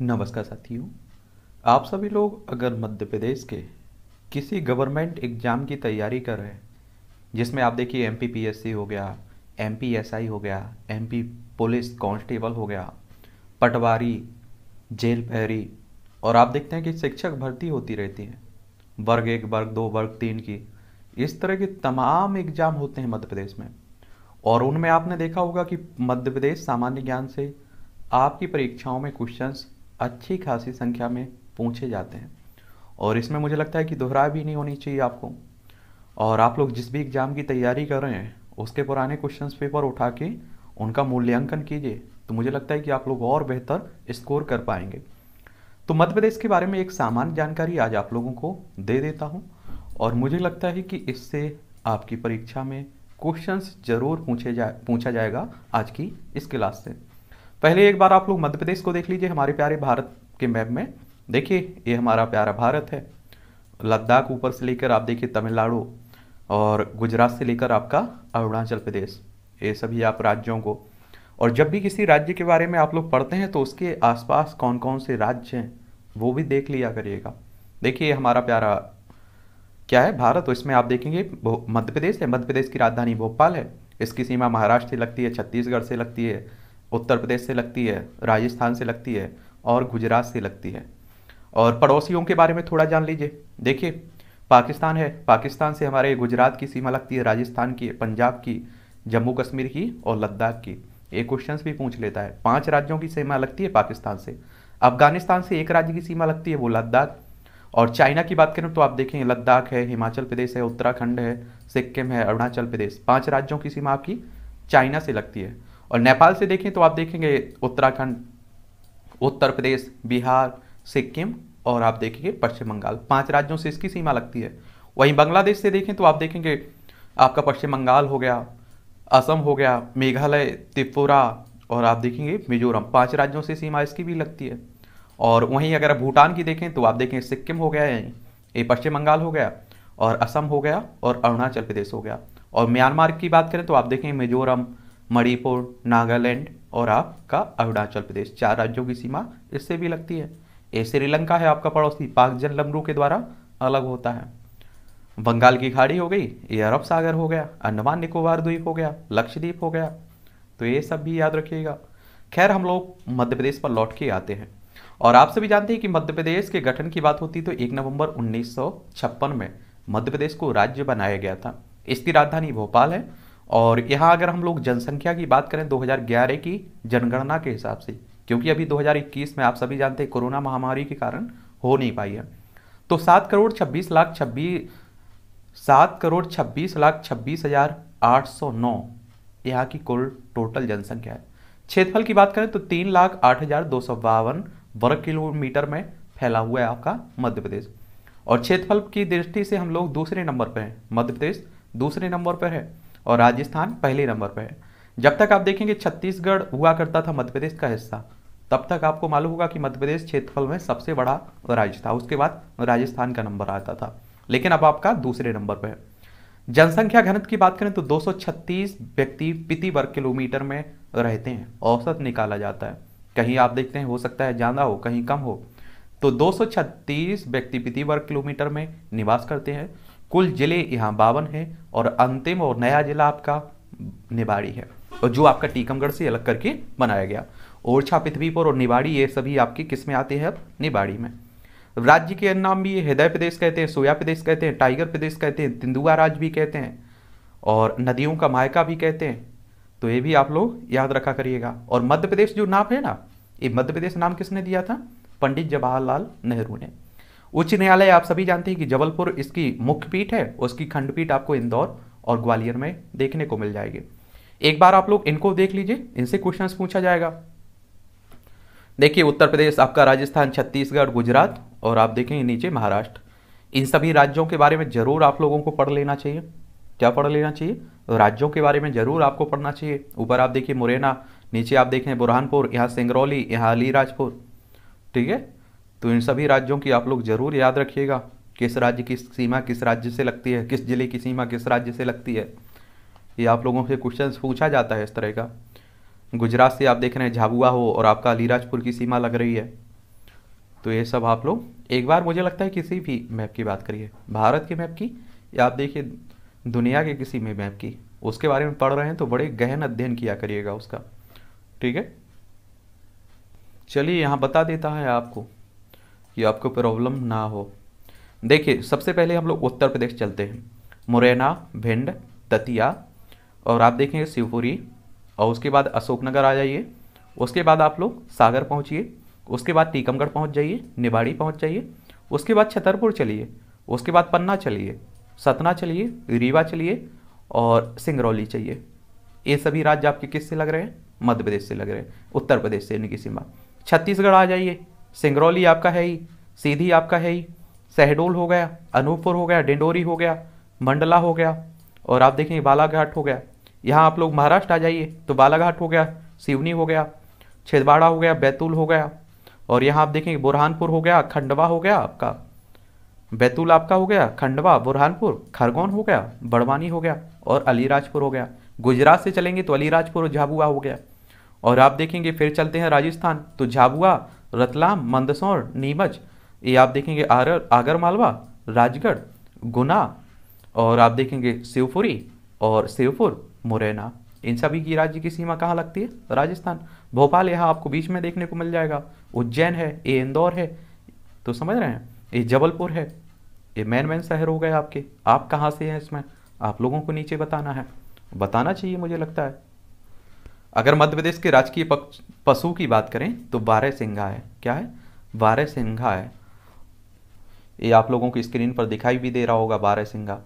नमस्कार साथियों आप सभी लोग अगर मध्य प्रदेश के किसी गवर्नमेंट एग्ज़ाम की तैयारी कर रहे हैं जिसमें आप देखिए एम पी हो गया एम पी हो गया एम पुलिस कांस्टेबल हो गया पटवारी जेल पहरी और आप देखते हैं कि शिक्षक भर्ती होती रहती है वर्ग एक वर्ग दो वर्ग तीन की इस तरह के तमाम एग्ज़ाम होते हैं मध्य प्रदेश में और उनमें आपने देखा होगा कि मध्य प्रदेश सामान्य ज्ञान से आपकी परीक्षाओं में क्वेश्चंस अच्छी खासी संख्या में पूछे जाते हैं और इसमें मुझे लगता है कि दोहरा भी नहीं होनी चाहिए आपको और आप लोग जिस भी एग्ज़ाम की तैयारी कर रहे हैं उसके पुराने क्वेश्चन पेपर उठा के उनका मूल्यांकन कीजिए तो मुझे लगता है कि आप लोग और बेहतर स्कोर कर पाएंगे तो मध्य प्रदेश के बारे में एक सामान्य जानकारी आज आप लोगों को दे देता हूँ और मुझे लगता है कि इससे आपकी परीक्षा में क्वेश्चंस जरूर पूछे जाए पूछा जाएगा आज की इस क्लास से पहले एक बार आप लोग मध्य प्रदेश को देख लीजिए हमारे प्यारे भारत के मैप में देखिए ये हमारा प्यारा भारत है लद्दाख ऊपर से लेकर आप देखिए तमिलनाडु और गुजरात से लेकर आपका अरुणाचल प्रदेश ये सभी आप राज्यों को और जब भी किसी राज्य के बारे में आप लोग पढ़ते हैं तो उसके आसपास कौन कौन से राज्य हैं वो भी देख लिया करिएगा देखिए हमारा प्यारा क्या है भारत तो इसमें आप देखेंगे मध्य प्रदेश है मध्य प्रदेश की राजधानी भोपाल है इसकी सीमा महाराष्ट्र से लगती है छत्तीसगढ़ से लगती है उत्तर प्रदेश से लगती है राजस्थान से लगती है और गुजरात से लगती है और पड़ोसियों के बारे में थोड़ा जान लीजिए देखिए पाकिस्तान है पाकिस्तान से हमारे गुजरात की सीमा लगती है राजस्थान की पंजाब की जम्मू कश्मीर की और लद्दाख की ये क्वेश्चन भी पूछ लेता है पाँच राज्यों की सीमा लगती है पाकिस्तान से अफगानिस्तान से एक राज्य की सीमा लगती है वो लद्दाख और चाइना की बात करें तो आप देखें लद्दाख है हिमाचल प्रदेश है उत्तराखंड है सिक्किम है अरुणाचल प्रदेश पांच राज्यों की सीमा आपकी चाइना से लगती है और नेपाल से देखें तो आप देखेंगे उत्तराखंड उत्तर प्रदेश बिहार सिक्किम और आप देखेंगे पश्चिम बंगाल पांच राज्यों से इसकी सीमा लगती है वहीं बांग्लादेश से देखें तो आप देखेंगे आपका पश्चिम बंगाल हो गया असम हो गया मेघालय त्रिपुरा और आप देखेंगे मिजोरम पांच राज्यों से सीमा इसकी भी लगती है और वहीं अगर आप भूटान की देखें तो आप देखें सिक्किम हो गया यहीं ये पश्चिम बंगाल हो गया और असम हो गया और अरुणाचल प्रदेश हो गया और म्यांमार की बात करें तो आप देखें मिजोरम मणिपुर नागालैंड और आपका अरुणाचल प्रदेश चार राज्यों की सीमा इससे भी लगती है ए श्रीलंका है आपका पड़ोसी पाक जन लमरू के द्वारा अलग होता है बंगाल की खाड़ी हो गई ये अरब सागर हो गया अंडमान निकोबार द्वीप हो गया लक्षद्वीप हो गया तो ये सब भी याद रखिएगा खैर हम लोग मध्य प्रदेश पर लौट के आते हैं और आप सभी जानते हैं कि मध्य प्रदेश के गठन की बात होती तो एक नवंबर उन्नीस में मध्य प्रदेश को राज्य बनाया गया था इसकी राजधानी भोपाल है और यहाँ अगर हम लोग जनसंख्या की बात करें 2011 की जनगणना के हिसाब से क्योंकि अभी 2021 में आप सभी जानते हैं कोरोना महामारी के कारण हो नहीं पाई है तो सात करोड़ छब्बीस लाख छब्बीस सात करोड़ छब्बीस लाख छब्बीस हजार आठ सौ नौ यहाँ की कुल टोटल जनसंख्या है क्षेत्रफल की बात करें तो तीन लाख आठ हजार दो सौ बावन वर्ग किलोमीटर में फैला हुआ है आपका मध्य प्रदेश और क्षेत्रफल की दृष्टि से हम लोग दूसरे नंबर पर हैं मध्य प्रदेश दूसरे नंबर पर है और राजस्थान पहले नंबर पर है जब तक आप देखेंगे छत्तीसगढ़ हुआ करता था मध्य प्रदेश का हिस्सा तब तक आपको मालूम होगा कि मध्य प्रदेश क्षेत्रफल में सबसे बड़ा राज्य था उसके बाद राजस्थान का नंबर आता था लेकिन अब आपका दूसरे नंबर पर है जनसंख्या घनत्व की बात करें तो 236 व्यक्ति प्रति वर्ग किलोमीटर में रहते हैं औसत निकाला जाता है कहीं आप देखते हैं हो सकता है ज़्यादा हो कहीं कम हो तो 236 व्यक्ति प्रति वर्ग किलोमीटर में निवास करते हैं कुल जिले यहाँ बावन है और अंतिम और नया जिला आपका निवाड़ी है और जो आपका टीकमगढ़ से अलग करके बनाया गया ओरछा पृथ्वीपुर और निवाड़ी ये सभी आपके किस में आते हैं अब निवाड़ी में राज्य के नाम भी हृदय प्रदेश कहते हैं सोया प्रदेश कहते हैं टाइगर प्रदेश कहते हैं तिंदुआ राज भी कहते हैं और नदियों का मायका भी कहते हैं तो ये भी आप लोग याद रखा करिएगा और मध्य प्रदेश जो नाम है ना ये मध्य प्रदेश नाम किसने दिया था पंडित जवाहरलाल नेहरू ने उच्च न्यायालय आप सभी जानते हैं कि जबलपुर इसकी मुख्य पीठ है उसकी खंडपीठ आपको इंदौर और ग्वालियर में देखने को मिल जाएगी एक बार आप लोग इनको देख लीजिए इनसे क्वेश्चंस पूछा जाएगा देखिए उत्तर प्रदेश आपका राजस्थान छत्तीसगढ़ गुजरात और आप देखेंगे नीचे महाराष्ट्र इन सभी राज्यों के बारे में जरूर आप लोगों को पढ़ लेना चाहिए क्या पढ़ लेना चाहिए राज्यों के बारे में जरूर आपको पढ़ना चाहिए ऊपर आप देखिए मुरैना नीचे आप देखें बुरहानपुर यहाँ सिंगरौली यहाँ अलीराजपुर ठीक है तो इन सभी राज्यों की आप लोग ज़रूर याद रखिएगा किस राज्य की सीमा किस राज्य से लगती है किस जिले की सीमा किस राज्य से लगती है ये आप लोगों से क्वेश्चन पूछा जाता है इस तरह का गुजरात से आप देख रहे हैं झाबुआ हो और आपका अलीराजपुर की सीमा लग रही है तो ये सब आप लोग एक बार मुझे लगता है किसी भी मैप की बात करिए भारत के मैप की या आप देखिए दुनिया के किसी में मैप की उसके बारे में पढ़ रहे हैं तो बड़े गहन अध्ययन किया करिएगा उसका ठीक है चलिए यहाँ बता देता है आपको कि आपको प्रॉब्लम ना हो देखिए सबसे पहले हम लोग उत्तर प्रदेश चलते हैं मुरैना भिंड दतिया और आप देखेंगे शिवपुरी और उसके बाद अशोकनगर आ जाइए उसके बाद आप लोग सागर पहुँचिए उसके बाद टीकमगढ़ पहुँच जाइए निवाड़ी पहुँच जाइए उसके बाद छतरपुर चलिए उसके बाद पन्ना चलिए सतना चलिए रीवा चलिए और सिंगरौली चाहिए ये सभी राज्य आपके किस से लग रहे हैं मध्य प्रदेश से लग रहे हैं उत्तर प्रदेश से यानी सीमा छत्तीसगढ़ आ जाइए सिंगरौली आपका है ही सीधी आपका है ही सहडोल हो गया अनूपपुर हो गया डिंडोरी हो गया मंडला हो गया और आप देखेंगे बालाघाट हो गया यहाँ आप लोग महाराष्ट्र आ जाइए तो बालाघाट हो गया सिवनी हो गया छिदवाड़ा हो गया बैतूल हो गया और यहाँ आप देखेंगे बुरहानपुर हो गया खंडवा हो गया आपका बैतूल आपका हो गया खंडवा बुरहानपुर खरगोन हो गया बड़वानी हो गया और अलीराजपुर हो गया गुजरात से चलेंगे तो अलीराजपुर और झाबुआ हो गया और आप देखेंगे फिर चलते हैं राजस्थान तो झाबुआ रतलाम मंदसौर नीमच ये आप देखेंगे आर आगर मालवा राजगढ़ गुना और आप देखेंगे शिवपुरी और शिवपुर मुरैना इन सभी की राज्य की सीमा कहाँ लगती है राजस्थान भोपाल यहाँ आपको बीच में देखने को मिल जाएगा उज्जैन है ये इंदौर है तो समझ रहे हैं ये जबलपुर है ये मैन मैन शहर हो गए आपके आप कहाँ से हैं इसमें आप लोगों को नीचे बताना है बताना चाहिए मुझे लगता है अगर मध्य प्रदेश के राजकीय पशु की बात करें तो बारह सिंघा है क्या है बारह सिंघा है ये आप लोगों की स्क्रीन पर दिखाई भी दे रहा होगा बारह सिंघा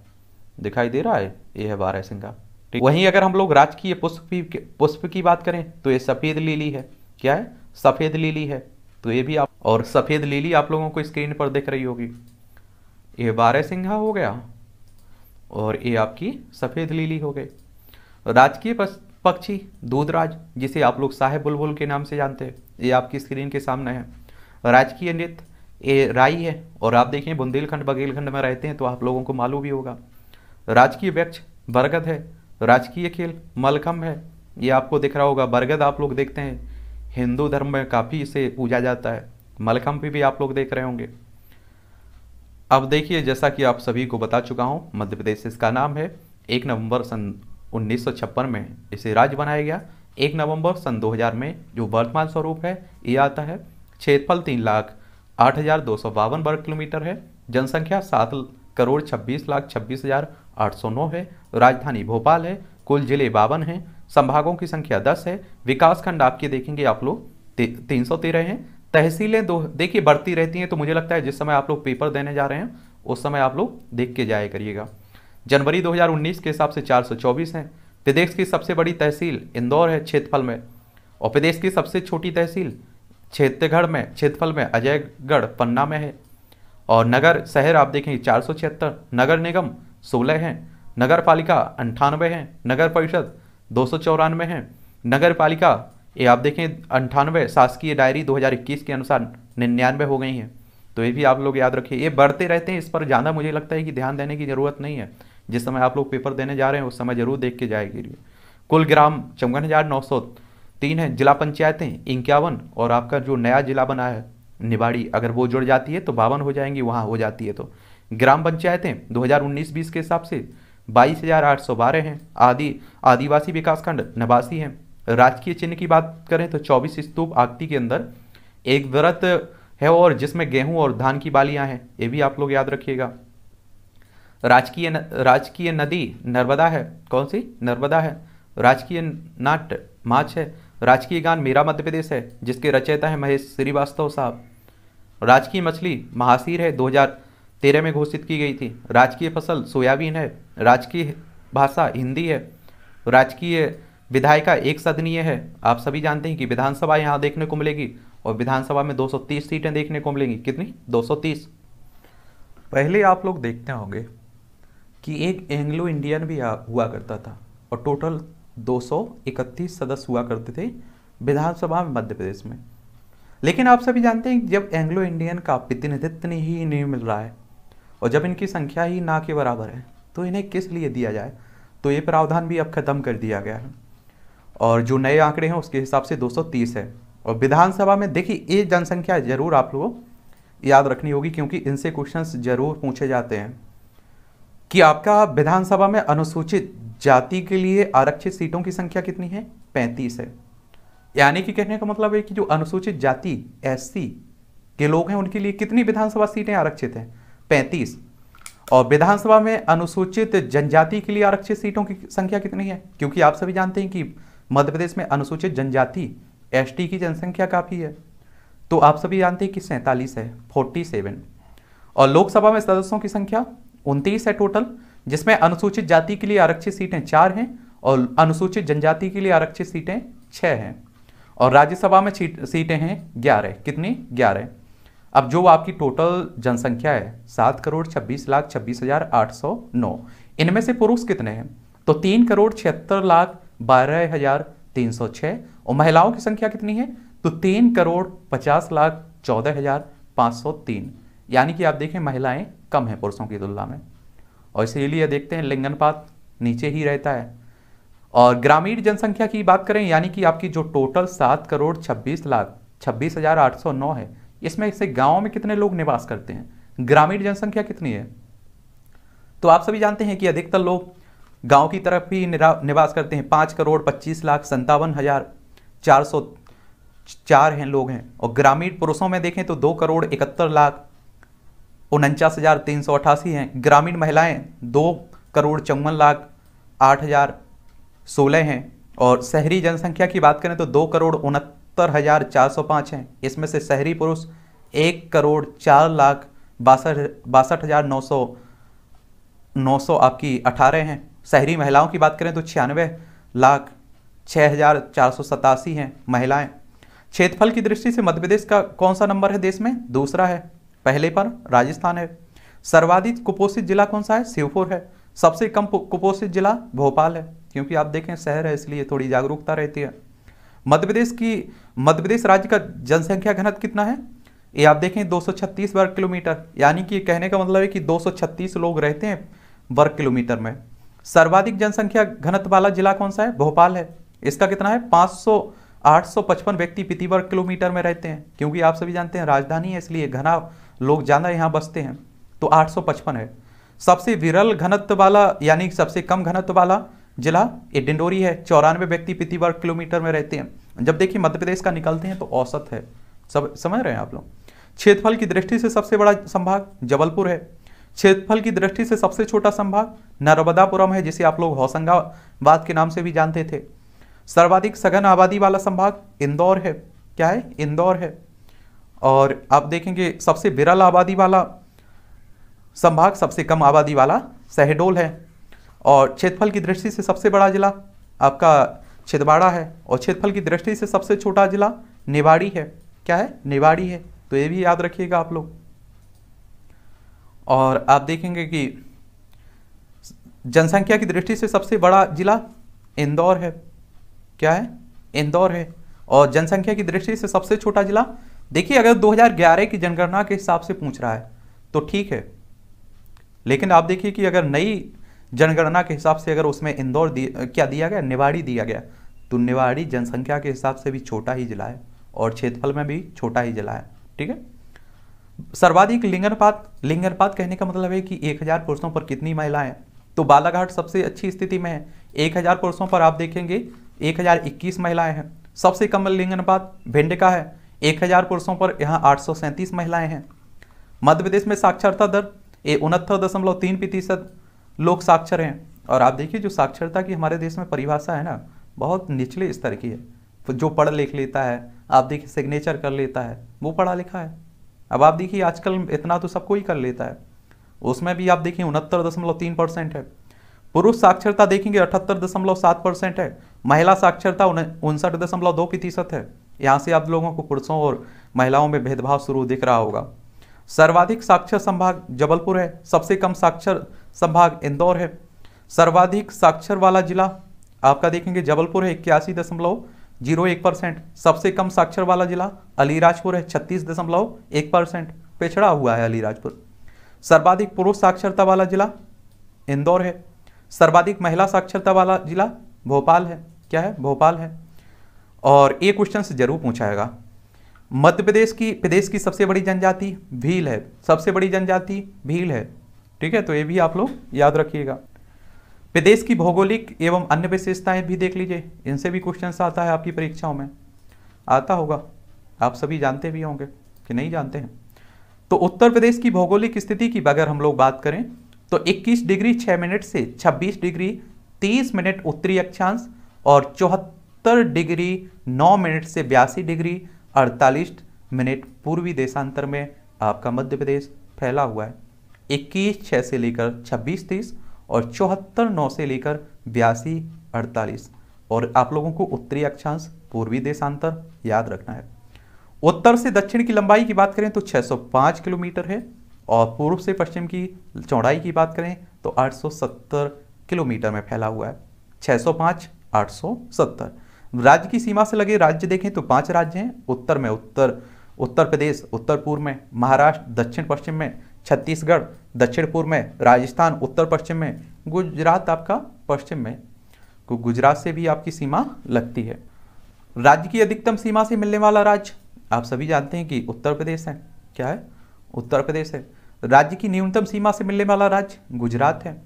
दिखाई दे रहा है ये है बारह सिंघा ठीक वहीं अगर हम लोग राजकीय पुष्प की पुष्प की बात करें तो ये सफ़ेद लीली है क्या है सफ़ेद लीली है तो ये भी आप और सफ़ेद लीली आप लोगों को स्क्रीन पर दिख रही होगी ये बारह सिंघा हो गया और ये आपकी सफ़ेद लीली हो गई राजकीय पक्षी दूधराज जिसे आप लोग साहेब बुलबुल के नाम से जानते हैं ये आपकी स्क्रीन के सामने है राजकीय नृत्य ये राई है और आप देखें बुंदेलखंड बघेलखंड में रहते हैं तो आप लोगों को मालूम भी होगा राजकीय वृक्ष बरगद है राजकीय खेल मलखम है ये आपको दिख रहा होगा बरगद आप लोग देखते हैं हिंदू धर्म में काफ़ी इसे पूजा जाता है मलखम भी, भी आप लोग देख रहे होंगे अब देखिए जैसा कि आप सभी को बता चुका हूँ मध्य प्रदेश इसका नाम है एक नवंबर सन उन्नीस में इसे राज्य बनाया गया एक नवंबर सन 2000 में जो वर्तमान स्वरूप है ये आता है क्षेत्रफल तीन लाख आठ हज़ार दो सौ बावन वर्ग किलोमीटर है जनसंख्या सात करोड़ छब्बीस लाख छब्बीस हज़ार आठ सौ नौ है राजधानी भोपाल है कुल जिले बावन हैं संभागों की संख्या दस है विकास खंड आपके देखेंगे आप लोग तीन सौ तेरह हैं तहसीलें दो देखिए बढ़ती रहती हैं तो मुझे लगता है जिस समय आप लोग पेपर देने जा रहे हैं उस समय आप लोग देख के जाया करिएगा जनवरी 2019 के हिसाब से 424 हैं प्रदेश की सबसे बड़ी तहसील इंदौर है क्षेत्रफल में और प्रदेश की सबसे छोटी तहसील क्षेत्रगढ़ में क्षेत्रफल में अजयगढ़ पन्ना में है और नगर शहर आप देखेंगे चार नगर निगम सोलह हैं नगर पालिका अंठानवे हैं नगर परिषद दो सौ चौरानवे हैं नगर पालिका ये आप देखें अंठानवे शासकीय डायरी 2021 के अनुसार निन्यानवे हो गई हैं तो ये भी आप लोग याद रखिए ये बढ़ते रहते हैं इस पर ज़्यादा मुझे लगता है कि ध्यान देने की ज़रूरत नहीं है जिस समय आप लोग पेपर देने जा रहे हैं उस समय जरूर देख के जाएगी कुल ग्राम चौवन हज़ार नौ सौ तीन है जिला पंचायतें इक्यावन और आपका जो नया जिला बना है निवाड़ी अगर वो जुड़ जाती है तो बावन हो जाएंगी वहाँ हो जाती है तो ग्राम पंचायतें 2019-20 के हिसाब से बाईस हज़ार आठ सौ बारह हैं आदि आदिवासी विकासखंड नवासी हैं राजकीय चिन्ह की बात करें तो 24 स्तूप आगती के अंदर एक व्रत है और जिसमें गेहूं और धान की बालियां हैं ये भी आप लोग याद रखिएगा राजकीय राजकीय नदी नर्मदा है कौन सी नर्मदा है राजकीय नाट माछ है राजकीय गान मेरा मध्य प्रदेश है जिसके रचयिता है महेश श्रीवास्तव साहब राजकीय मछली महासीर है 2013 में घोषित की गई थी राजकीय फसल सोयाबीन है राजकीय भाषा हिंदी है राजकीय विधायिका एक सदनीय है आप सभी जानते हैं कि विधानसभा यहाँ देखने को मिलेगी और विधानसभा में 230 सीटें देखने को मिलेंगी कितनी 230 पहले आप लोग देखते होंगे कि एक एंग्लो इंडियन भी हुआ करता था और टोटल 231 सदस्य हुआ करते थे विधानसभा में मध्य प्रदेश में लेकिन आप सभी जानते हैं जब एंग्लो इंडियन का प्रतिनिधित्व ही नहीं मिल रहा है और जब इनकी संख्या ही ना के बराबर है तो इन्हें किस लिए दिया जाए तो ये प्रावधान भी अब खत्म कर दिया गया है और जो नए आंकड़े हैं उसके हिसाब से 230 है और विधानसभा में देखिए ये जनसंख्या जरूर आप लोगों याद रखनी होगी क्योंकि इनसे क्वेश्चंस जरूर पूछे जाते हैं कि आपका विधानसभा में अनुसूचित जाति के लिए आरक्षित सीटों की संख्या कितनी है पैंतीस है यानी कि कहने का मतलब है कि जो अनुसूचित जाति एस के लोग हैं उनके लिए कितनी विधानसभा सीटें आरक्षित हैं पैंतीस और विधानसभा में अनुसूचित जनजाति के लिए आरक्षित सीटों की संख्या कितनी है क्योंकि आप सभी जानते हैं कि मध्य प्रदेश में अनुसूचित जनजाति एसटी की जनसंख्या काफ़ी है तो आप सभी जानते हैं कि सैंतालीस है फोर्टी सेवन और लोकसभा में सदस्यों की संख्या उनतीस है टोटल जिसमें अनुसूचित जाति के लिए आरक्षित सीटें चार हैं और अनुसूचित जनजाति के लिए आरक्षित सीटें छः हैं और राज्यसभा में सीटें हैं ग्यारह कितनी ग्यारह अब जो आपकी टोटल जनसंख्या है सात करोड़ छब्बीस लाख छब्बीस हजार आठ सौ नौ इनमें से पुरुष कितने हैं तो तीन करोड़ छिहत्तर लाख बारह हजार तीन सौ छः और महिलाओं की संख्या कितनी है तो तीन करोड़ पचास लाख चौदह हजार पाँच सौ तीन यानी कि आप देखें महिलाएं कम है पुरुषों की तुलना में और इसीलिए देखते हैं लिंगनपात नीचे ही रहता है और ग्रामीण जनसंख्या की बात करें यानी कि आपकी जो टोटल सात करोड़ छब्बीस लाख छब्बीस हज़ार आठ सौ नौ है इसमें से गाँव में कितने लोग निवास करते हैं ग्रामीण जनसंख्या कितनी है तो आप सभी जानते हैं कि अधिकतर लोग गांव की तरफ ही निवास करते हैं पाँच करोड़ पच्चीस लाख संतावन हज़ार चार सौ चार हैं लोग हैं और ग्रामीण पुरुषों में देखें तो दो करोड़ इकहत्तर लाख उनचास हज़ार तीन सौ अठासी हैं ग्रामीण महिलाएं दो करोड़ चौवन लाख आठ हज़ार सोलह हैं और शहरी जनसंख्या की बात करें तो दो करोड़ उनहत्तर हज़ार चार सौ पाँच हैं इसमें से शहरी पुरुष एक करोड़ चार लाख बासठ बासठ हज़ार नौ सौ नौ सौ आपकी अठारह हैं शहरी महिलाओं की बात करें तो छियानवे लाख छः हज़ार चार सौ सतासी हैं महिलाएँ क्षेत्रफल की दृष्टि से मध्य प्रदेश का कौन सा नंबर है देश में दूसरा है पहले पर राजस्थान है सर्वाधिक कुपोषित जिला कौन सा है शिवपुर है सबसे कम कुपोषित जिला भोपाल है क्योंकि आप देखें शहर है इसलिए थोड़ी जागरूकता रहती है मध्य प्रदेश की मध्य प्रदेश राज्य का जनसंख्या घनत्व कितना है ये आप देखें 236 वर्ग किलोमीटर यानी कि कहने का मतलब है कि 236 लोग रहते हैं वर्ग किलोमीटर में सर्वाधिक जनसंख्या घनत्व वाला जिला कौन सा है भोपाल है इसका कितना है पाँच सौ व्यक्ति प्रति वर्ग किलोमीटर में रहते हैं क्योंकि आप सभी जानते हैं राजधानी है इसलिए घना लोग ज़्यादा यहाँ बसते हैं तो 855 है सबसे विरल घनत्व वाला यानी सबसे कम घनत्व वाला जिला ये डिंडोरी है चौरानवे व्यक्ति प्रति वर्ग किलोमीटर में रहते हैं जब देखिए मध्य प्रदेश का निकलते हैं तो औसत है सब समझ रहे हैं आप लोग क्षेत्रफल की दृष्टि से सबसे बड़ा संभाग जबलपुर है क्षेत्रफल की दृष्टि से सबसे छोटा संभाग नर्मदापुरम है जिसे आप लोग होशंगाबाद के नाम से भी जानते थे सर्वाधिक सघन आबादी वाला संभाग इंदौर है क्या है इंदौर है और आप देखेंगे सबसे विरल आबादी वाला संभाग सबसे कम आबादी वाला शहडोल है और क्षेत्रफल की दृष्टि से सबसे बड़ा जिला आपका छिदवाड़ा है और क्षेत्रफल की दृष्टि से सबसे छोटा जिला निवाड़ी है क्या है निवाड़ी है तो ये भी याद रखिएगा आप लोग और आप देखेंगे कि जनसंख्या की दृष्टि से सबसे बड़ा जिला इंदौर है क्या है इंदौर है और जनसंख्या की दृष्टि से सबसे छोटा जिला देखिए अगर 2011 की जनगणना के हिसाब से पूछ रहा है तो ठीक है लेकिन आप देखिए कि अगर नई जनगणना के हिसाब से अगर उसमें इंदौर क्या दिया गया निवाड़ी दिया गया तो निवाड़ी जनसंख्या के हिसाब से भी छोटा ही जिला है और क्षेत्रफल में भी छोटा ही जिला है ठीक है सर्वाधिक लिंगनपात लिंगनपात कहने का मतलब है कि एक पुरुषों पर कितनी महिलाएं तो बालाघाट सबसे अच्छी स्थिति में है एक पुरुषों पर आप देखेंगे एक महिलाएं हैं सबसे कम लिंगनपात भिंड का है एक हजार पुरुषों पर यहाँ आठ महिलाएं हैं मध्य प्रदेश में साक्षरता दर ये उनहत्तर दशमलव तीन प्रतिशत लोग साक्षर हैं और आप देखिए जो साक्षरता की हमारे देश में परिभाषा है ना बहुत निचले स्तर की है तो जो पढ़ लिख लेता है आप देखिए सिग्नेचर कर लेता है वो पढ़ा लिखा है अब आप देखिए आजकल इतना तो सबको ही कर लेता है उसमें भी आप देखिए उनहत्तर दशमलव तीन परसेंट है पुरुष साक्षरता देखेंगे अठहत्तर दशमलव सात परसेंट है महिला साक्षरता उनसठ दशमलव दो प्रतिशत है यहाँ से आप लोगों को पुरुषों और महिलाओं में भेदभाव शुरू दिख रहा होगा सर्वाधिक साक्षर संभाग जबलपुर है सबसे कम साक्षर संभाग इंदौर है सर्वाधिक साक्षर वाला जिला आपका देखेंगे जबलपुर है इक्यासी दशमलव जीरो एक परसेंट सबसे कम साक्षर वाला जिला अलीराजपुर है छत्तीस दशमलव एक परसेंट पिछड़ा हुआ है अलीराजपुर सर्वाधिक पुरुष साक्षरता वाला जिला इंदौर है सर्वाधिक महिला साक्षरता वाला जिला भोपाल है क्या है भोपाल है और ये क्वेश्चन जरूर पूछाएगा मध्य प्रदेश की प्रदेश की सबसे बड़ी जनजाति भील है सबसे बड़ी जनजाति भील है ठीक है तो ये भी आप लोग याद रखिएगा प्रदेश की भौगोलिक एवं अन्य विशेषताएं भी देख लीजिए इनसे भी क्वेश्चन आता है आपकी परीक्षाओं में आता होगा आप सभी जानते भी होंगे कि नहीं जानते हैं तो उत्तर प्रदेश की भौगोलिक स्थिति की अगर हम लोग बात करें तो 21 डिग्री 6 मिनट से 26 डिग्री 30 मिनट उत्तरी अक्षांश और चौहत्तर सत्तर डिग्री नौ मिनट से बयासी डिग्री अड़तालीस मिनट पूर्वी देशांतर में आपका मध्य प्रदेश फैला हुआ है इक्कीस छः से लेकर छब्बीस तीस और चौहत्तर नौ से लेकर बयासी अड़तालीस और आप लोगों को उत्तरी अक्षांश पूर्वी देशांतर याद रखना है उत्तर से दक्षिण की लंबाई की बात करें तो 605 किलोमीटर है और पूर्व से पश्चिम की चौड़ाई की बात करें तो 870 किलोमीटर में फैला हुआ है 605 870 राज्य की सीमा से लगे राज्य देखें तो पांच राज्य हैं उत्तर में उत्तर उत्तर प्रदेश उत्तर पूर्व में महाराष्ट्र दक्षिण पश्चिम में छत्तीसगढ़ दक्षिण पूर्व में राजस्थान उत्तर पश्चिम में गुजरात आपका पश्चिम में गुजरात से भी आपकी सीमा लगती है राज्य की अधिकतम सीमा से मिलने वाला राज्य आप सभी जानते हैं कि उत्तर प्रदेश है क्या है उत्तर प्रदेश है राज्य की न्यूनतम सीमा से मिलने वाला राज्य गुजरात है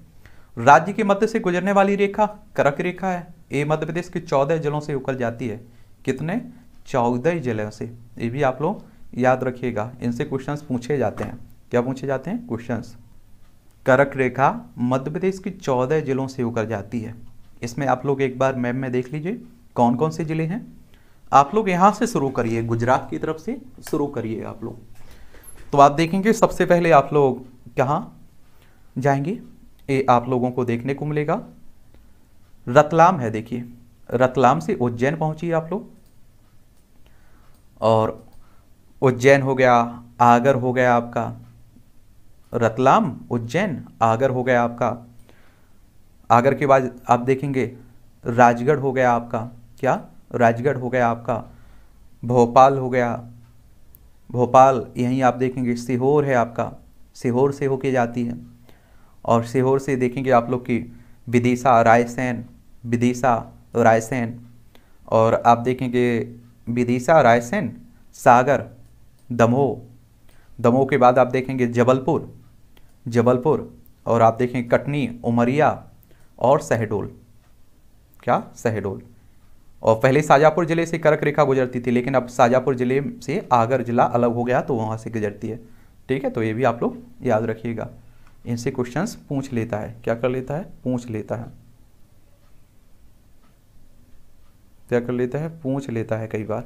राज्य के मध्य से गुजरने वाली रेखा करक रेखा है ये मध्य प्रदेश के चौदह जिलों से होकर जाती है कितने चौदह जिलों से ये भी आप लोग याद रखिएगा इनसे क्वेश्चंस पूछे जाते हैं क्या पूछे जाते हैं क्वेश्चंस करक रेखा मध्य प्रदेश की चौदह जिलों से होकर जाती है इसमें आप लोग एक बार मैप में देख लीजिए कौन कौन से ज़िले हैं आप लोग यहाँ से शुरू करिए गुजरात की तरफ से शुरू करिए आप लोग तो आप देखेंगे सबसे पहले आप लोग कहाँ जाएंगे ये आप लोगों को देखने को मिलेगा रतलाम है देखिए रतलाम से उज्जैन पहुंची आप लोग और उज्जैन हो गया आगर हो गया आपका रतलाम उज्जैन आगर हो गया आपका आगर के बाद आप देखेंगे राजगढ़ हो गया आपका क्या राजगढ़ हो गया आपका भोपाल हो गया भोपाल यहीं आप देखेंगे सीहोर है आपका सीहोर से होके जाती है और सीहोर से देखेंगे आप लोग की विदिशा रायसेन विदिशा रायसेन और आप देखेंगे विदिशा रायसेन सागर दमोह दमोह के बाद आप देखेंगे जबलपुर जबलपुर और आप देखें कटनी उमरिया और सहडोल क्या सहडोल और पहले शाजापुर ज़िले से कर्क रेखा गुजरती थी लेकिन अब शाजापुर ज़िले से आगर ज़िला अलग हो गया तो वहाँ से गुजरती है ठीक है तो ये भी आप लोग याद रखिएगा इनसे क्वेश्चंस पूछ लेता है क्या कर लेता है पूछ लेता है क्या कर लेता है पूछ लेता है कई बार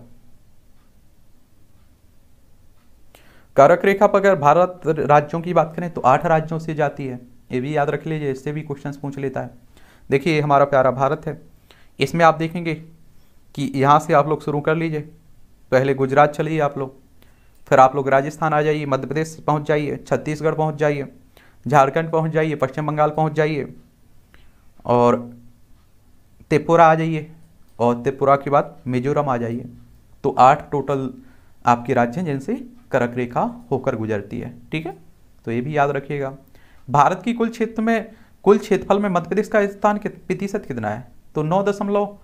कारक रेखा पर अगर भारत राज्यों की बात करें तो आठ राज्यों से जाती है ये भी याद रख लीजिए इससे भी क्वेश्चंस पूछ लेता है देखिए हमारा प्यारा भारत है इसमें आप देखेंगे कि यहाँ से आप लोग शुरू कर लीजिए पहले गुजरात चलिए आप लोग फिर आप लोग राजस्थान आ जाइए मध्य प्रदेश पहुँच जाइए छत्तीसगढ़ पहुँच जाइए झारखंड पहुँच जाइए पश्चिम बंगाल पहुँच जाइए और त्रिपुरा आ जाइए और त्रिपुरा के बाद मिजोरम आ जाइए तो आठ टोटल आपके राज्य हैं जिनसे करक रेखा होकर गुजरती है ठीक है तो ये भी याद रखिएगा भारत की कुल क्षेत्र में कुल क्षेत्रफल में मध्य प्रदेश का स्थान कित प्रतिशत कितना है तो नौ दशमलव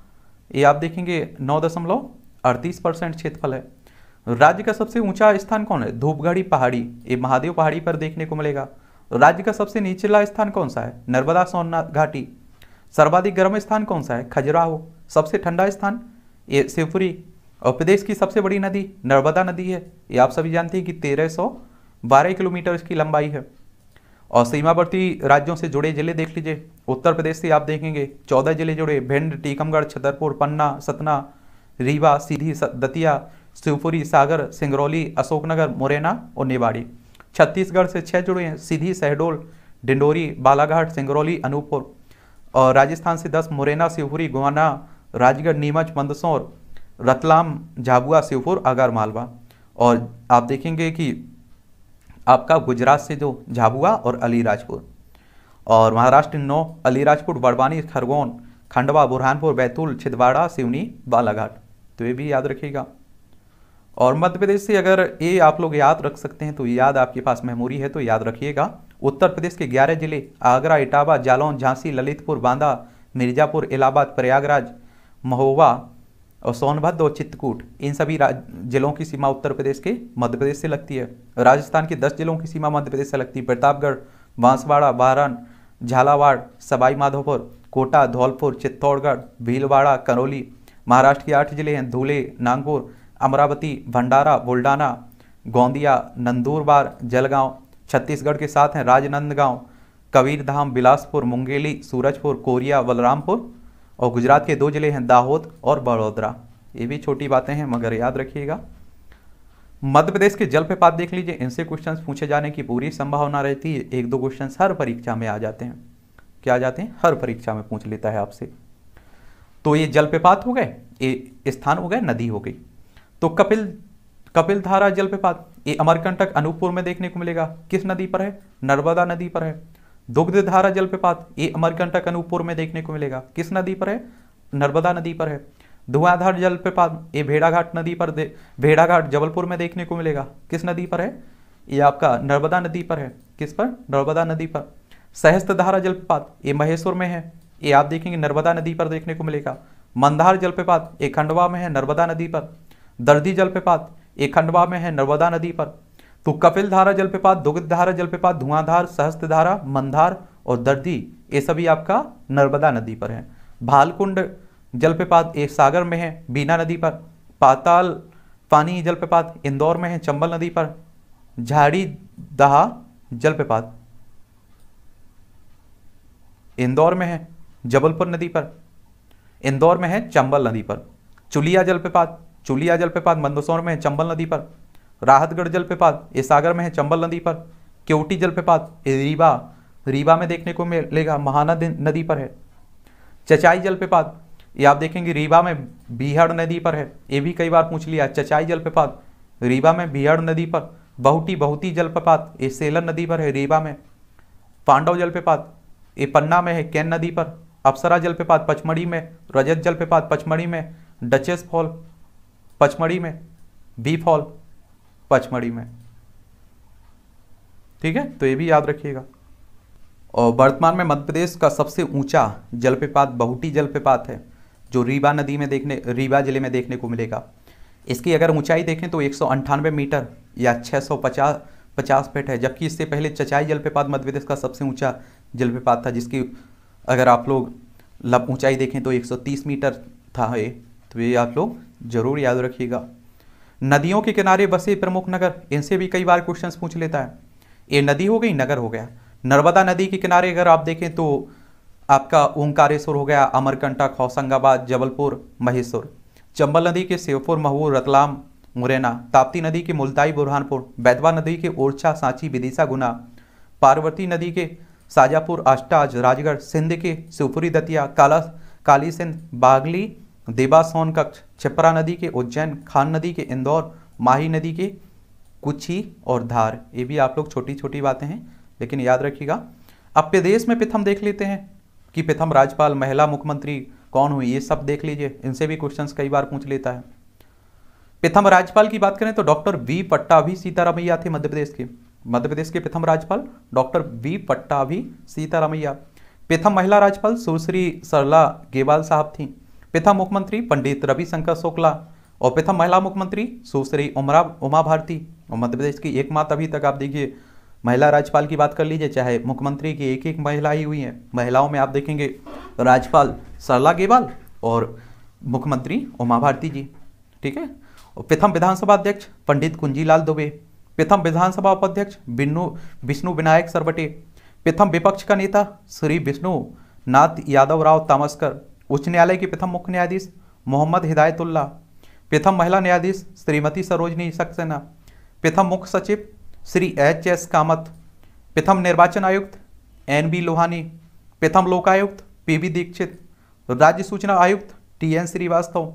ये आप देखेंगे नौ दशमलव अड़तीस परसेंट क्षेत्रफल है राज्य का सबसे ऊंचा स्थान कौन है धूपगढ़ी पहाड़ी ये महादेव पहाड़ी पर देखने को मिलेगा राज्य का सबसे निचला स्थान कौन सा है नर्मदा सोना घाटी सर्वाधिक गर्म स्थान कौन सा है खजुराहो सबसे ठंडा स्थान ये शिवपुरी और प्रदेश की सबसे बड़ी नदी नर्मदा नदी है ये आप सभी जानते हैं कि तेरह सौ बारह किलोमीटर इसकी लंबाई है और सीमावर्ती राज्यों से जुड़े जिले देख लीजिए उत्तर प्रदेश से आप देखेंगे चौदह जिले जुड़े भिंड टीकमगढ़ छतरपुर पन्ना सतना रीवा सीधी दतिया शिवपुरी सागर सिंगरौली अशोकनगर मुरैना और निवाड़ी छत्तीसगढ़ से छः जुड़े हैं सीधी शहडोल डिंडोरी बालाघाट सिंगरौली अनूपपुर और राजस्थान से दस मुरैना शिवपुरी गुआना राजगढ़ नीमच मंदसौर रतलाम झाबुआ शिवपुर आगर मालवा और आप देखेंगे कि आपका गुजरात से जो झाबुआ और अलीराजपुर और महाराष्ट्र नौ अलीराजपुर बड़वानी खरगोन खंडवा बुरहानपुर बैतूल छिदवाड़ा सिवनी बालाघाट तो ये भी याद रखिएगा और मध्य प्रदेश से अगर ये आप लोग याद रख सकते हैं तो याद आपके पास मेमोरी है तो याद रखिएगा उत्तर प्रदेश के ग्यारह जिले आगरा इटावा जालौन झांसी ललितपुर बांदा मिर्जापुर इलाहाबाद प्रयागराज महोबा और सोनभद्र और चित्रकूट इन सभी जिलों की सीमा उत्तर प्रदेश के मध्य प्रदेश से लगती है राजस्थान के दस जिलों की सीमा मध्य प्रदेश से लगती है प्रतापगढ़ बांसवाड़ा बारन झालावाड़ सवाई माधोपुर कोटा धौलपुर चित्तौड़गढ़ भीलवाड़ा करौली महाराष्ट्र के आठ जिले हैं धूले नांगूर अमरावती भंडारा बुल्डाना गोंदिया नंदूरबार जलगांव छत्तीसगढ़ के साथ हैं राजनंदगांव कबीरधाम बिलासपुर मुंगेली सूरजपुर कोरिया बलरामपुर और गुजरात के दो ज़िले हैं दाहोद और बड़ोदरा ये भी छोटी बातें हैं मगर याद रखिएगा मध्य प्रदेश के जलप्रपात देख लीजिए इनसे क्वेश्चन पूछे जाने की पूरी संभावना रहती है एक दो क्वेश्चन हर परीक्षा में आ जाते हैं क्या आ जाते हैं हर परीक्षा में पूछ लेता है आपसे तो ये जलप्रपात हो गए ये स्थान हो गए नदी हो गई तो कपिल कपिल धारा जलप्रपात ये अमरकंटक अनूपपुर में देखने को मिलेगा किस नदी पर है नर्मदा नदी पर है धारा जलप्रपात ये अमरकंटक अनूपपुर में देखने को मिलेगा किस नदी पर है नर्मदा नदी पर है धुआंधार जलप्रपात ये भेड़ाघाट नदी पर भेड़ाघाट जबलपुर में देखने को मिलेगा किस नदी पर है ये आपका नर्मदा नदी पर है किस पर नर्मदा नदी पर सहस्त्र धारा जलप्रपात ये महेश्वर में है ये आप देखेंगे नर्मदा नदी पर देखने को मिलेगा मंदार जलप्रपात ये खंडवा में है नर्मदा नदी पर दर्दी जलप्रपात ये खंडवा में है नर्मदा नदी पर तो कपिल धारा जलप्रपात दुग्ध धारा जलप्रपात धुआंधार सहस्त्र धारा मंदार और दर्दी ये सभी आपका नर्मदा नदी पर है भालकुंड जलप्रपात एक सागर में है बीना नदी पर पाताल पानी जलप्रपात इंदौर में है चंबल नदी पर झाड़ी दहा जलप्रपात इंदौर में है जबलपुर नदी पर इंदौर में है चंबल नदी पर चुलिया जलप्रपात चुलिया जलप्रपात मंदसौर में है चंबल नदी पर राहतगढ़ जलप्रपात ये सागर में है चंबल नदी पर केवटी जलप्रपात ये रीवा रीवा में देखने को मिलेगा महाना नदी पर है चचाई जलप्रपात ये आप देखेंगे रीवा में बीहड़ नदी पर है ये भी कई बार पूछ लिया चचाई जलप्रपात रीवा में बीहड़ नदी पर बहुटी बहुती जलप्रपात ये सेलन नदी पर है रीवा में पांडव जलप्रपात ये पन्ना में है कैन नदी पर अप्सरा जलप्रपात पचमढ़ी में रजत जलप्रपात पचमढ़ी में डचेस फॉल पचमढ़ी में बी फॉल पचमढ़ी में ठीक है तो ये भी याद रखिएगा और वर्तमान में मध्य प्रदेश का सबसे ऊंचा जलप्रपात बहुटी जलप्रपात है जो रीवा नदी में देखने रीवा जिले में देखने को मिलेगा इसकी अगर ऊंचाई देखें तो एक मीटर या 650 पचास फीट है जबकि इससे पहले चचाई जलप्रपात मध्य प्रदेश का सबसे ऊंचा जलप्रपात था जिसकी अगर आप लोग लब ऊंचाई देखें तो 130 मीटर था ये तो ये आप लोग ज़रूर याद रखिएगा नदियों के किनारे बसे प्रमुख नगर इनसे भी कई बार क्वेश्चन पूछ लेता है ये नदी हो गई नगर हो गया नर्मदा नदी के किनारे अगर आप देखें तो आपका ओंकारेश्वर हो गया अमरकंटक होशंगाबाद जबलपुर महेश्वर चंबल नदी के शिवपुर महूर रतलाम मुरैना ताप्ती नदी के मुल्ताई बुरहानपुर बैदवा नदी के ओरछा सांची विदिशा गुना पार्वती नदी के शाजापुर अष्टाज राजगढ़ सिंध के शिवपुरी दतिया काला काली सिंध बागली देवासौन कक्ष छिपरा नदी के उज्जैन खान नदी के इंदौर माही नदी के कुछी और धार ये भी आप लोग छोटी छोटी बातें हैं लेकिन याद रखिएगा अब प्रदेश में प्रथम देख लेते हैं कि प्रथम राज्यपाल महिला मुख्यमंत्री कौन हुई ये सब देख लीजिए इनसे भी क्वेश्चंस कई बार पूछ लेता है प्रथम राज्यपाल की बात करें तो डॉक्टर वी पट्टाभी सीतारामैया थे मध्य प्रदेश के मध्य प्रदेश के प्रथम राज्यपाल डॉक्टर वी पट्टाभी सीतारामैया प्रथम महिला राज्यपाल सुश्री सरला गेवाल साहब थी प्रथम मुख्यमंत्री पंडित रविशंकर शुक्ला और प्रथम महिला मुख्यमंत्री सुश्री उमरा उमा भारती और मध्य प्रदेश की एकमात्र अभी तक आप देखिए महिला राज्यपाल की बात कर लीजिए चाहे मुख्यमंत्री की एक एक महिला ही हुई है महिलाओं में आप देखेंगे राज्यपाल सरला गेवाल और मुख्यमंत्री उमा भारती जी ठीक है और प्रथम विधानसभा अध्यक्ष पंडित कुंजीलाल दुबे प्रथम विधानसभा उपाध्यक्ष बिन्नू विष्णु विनायक सरवटे प्रथम विपक्ष का नेता श्री विष्णु नाथ यादव राव तामस्कर उच्च न्यायालय की प्रथम मुख्य न्यायाधीश मोहम्मद हिदायतुल्ला प्रथम महिला न्यायाधीश श्रीमती सरोजनी सक्सेना प्रथम मुख्य सचिव श्री एच एस कामत प्रथम निर्वाचन आयुक्त एन बी लोहानी प्रथम लोकायुक्त पी बी दीक्षित राज्य सूचना आयुक्त टी एन श्रीवास्तव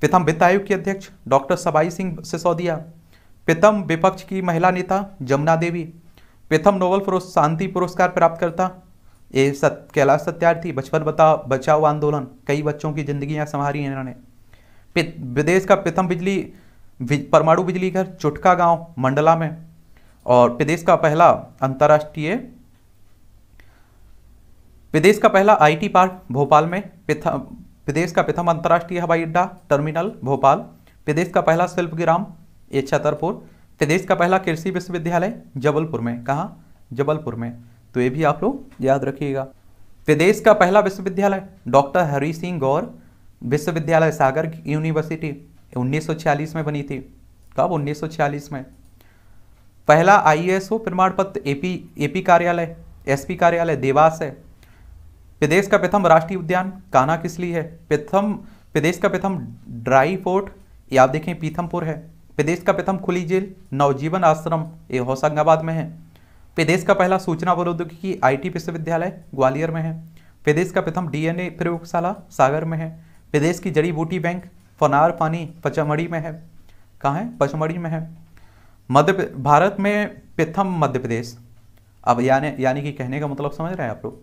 प्रथम वित्त आयोग के अध्यक्ष डॉक्टर सबाई सिंह सिसोदिया प्रथम विपक्ष की महिला नेता जमुना देवी प्रथम नोबल शांति पुरस्कार प्राप्तकर्ता ये सत कैलाश सत्यार्थी बचपन बता बचाओ आंदोलन कई बच्चों की जिंदगियां संभारी हैं इन्होंने विदेश का प्रथम बिजली परमाणु बिजली घर चुटका गांव मंडला में और प्रदेश का पहला अंतर्राष्ट्रीय प्रदेश का पहला आईटी पार्क भोपाल में प्रदेश का प्रथम अंतर्राष्ट्रीय हवाई अड्डा टर्मिनल भोपाल प्रदेश का पहला शिल्प ग्राम ये छतरपुर प्रदेश का पहला कृषि विश्वविद्यालय जबलपुर में कहाँ जबलपुर में तो ये भी आप लोग याद रखिएगा प्रदेश का पहला विश्वविद्यालय डॉक्टर हरी सिंह गौर विश्वविद्यालय सागर यूनिवर्सिटी 1946 में बनी थी कब 1946 में पहला आईएएसओ प्रमाण पत्र एपी एपी कार्यालय एसपी कार्यालय देवास है प्रदेश का प्रथम राष्ट्रीय उद्यान कान्हा किसली है प्रथम प्रदेश का प्रथम ड्राई फोर्ट या आप देखें पीथमपुर है प्रदेश का प्रथम खुली जेल नवजीवन आश्रम ये होशंगाबाद में है प्रदेश का पहला सूचना प्रौद्योगिकी आईटी विश्वविद्यालय ग्वालियर में है प्रदेश का प्रथम डीएनए प्रयोगशाला सागर में है प्रदेश की जड़ी बूटी बैंक फनार पानी पचमढ़ी में है कहाँ है पचमढ़ी में है मध्य भारत में प्रथम मध्य प्रदेश अब यानी यानी कि कहने का मतलब समझ रहे हैं आप लोग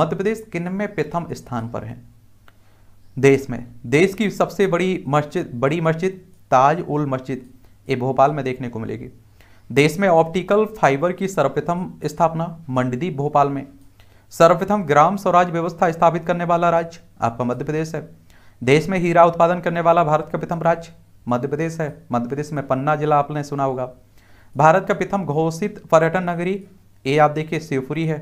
मध्य प्रदेश किन में प्रथम स्थान पर है देश में देश की सबसे बड़ी मस्जिद बड़ी मस्जिद ताज उल मस्जिद ये भोपाल में देखने को मिलेगी देश में ऑप्टिकल फाइबर की सर्वप्रथम स्थापना मंडदी भोपाल में सर्वप्रथम ग्राम स्वराज व्यवस्था स्थापित करने वाला राज्य आपका मध्य प्रदेश है देश में हीरा उत्पादन करने वाला भारत का प्रथम राज्य मध्य प्रदेश है मध्य प्रदेश में पन्ना जिला आपने सुना होगा भारत का प्रथम घोषित पर्यटन नगरी ये आप देखिए शिवपुरी है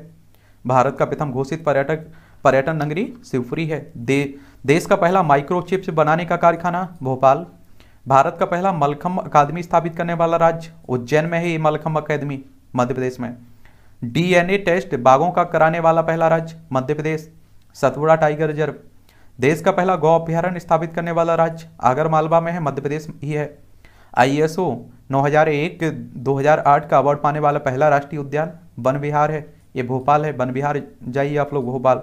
भारत का प्रथम घोषित पर्यटक पर्यटन नगरी शिवपुरी है दे, देश का पहला माइक्रोचिप्स बनाने का कारखाना भोपाल भारत का पहला मलखम अकादमी स्थापित करने वाला राज्य उज्जैन में है ये मलखम अकादमी मध्य प्रदेश में डीएनए टेस्ट बाघों का कराने वाला पहला राज्य मध्य प्रदेश सतपुड़ा टाइगर रिजर्व देश का पहला गौ अभ्यारण्य स्थापित करने वाला राज्य आगर मालवा में है मध्य प्रदेश ही है आई एस का अवार्ड पाने वाला पहला राष्ट्रीय उद्यान वन विहार है ये भोपाल है वन विहार जाइए आप लोग भोपाल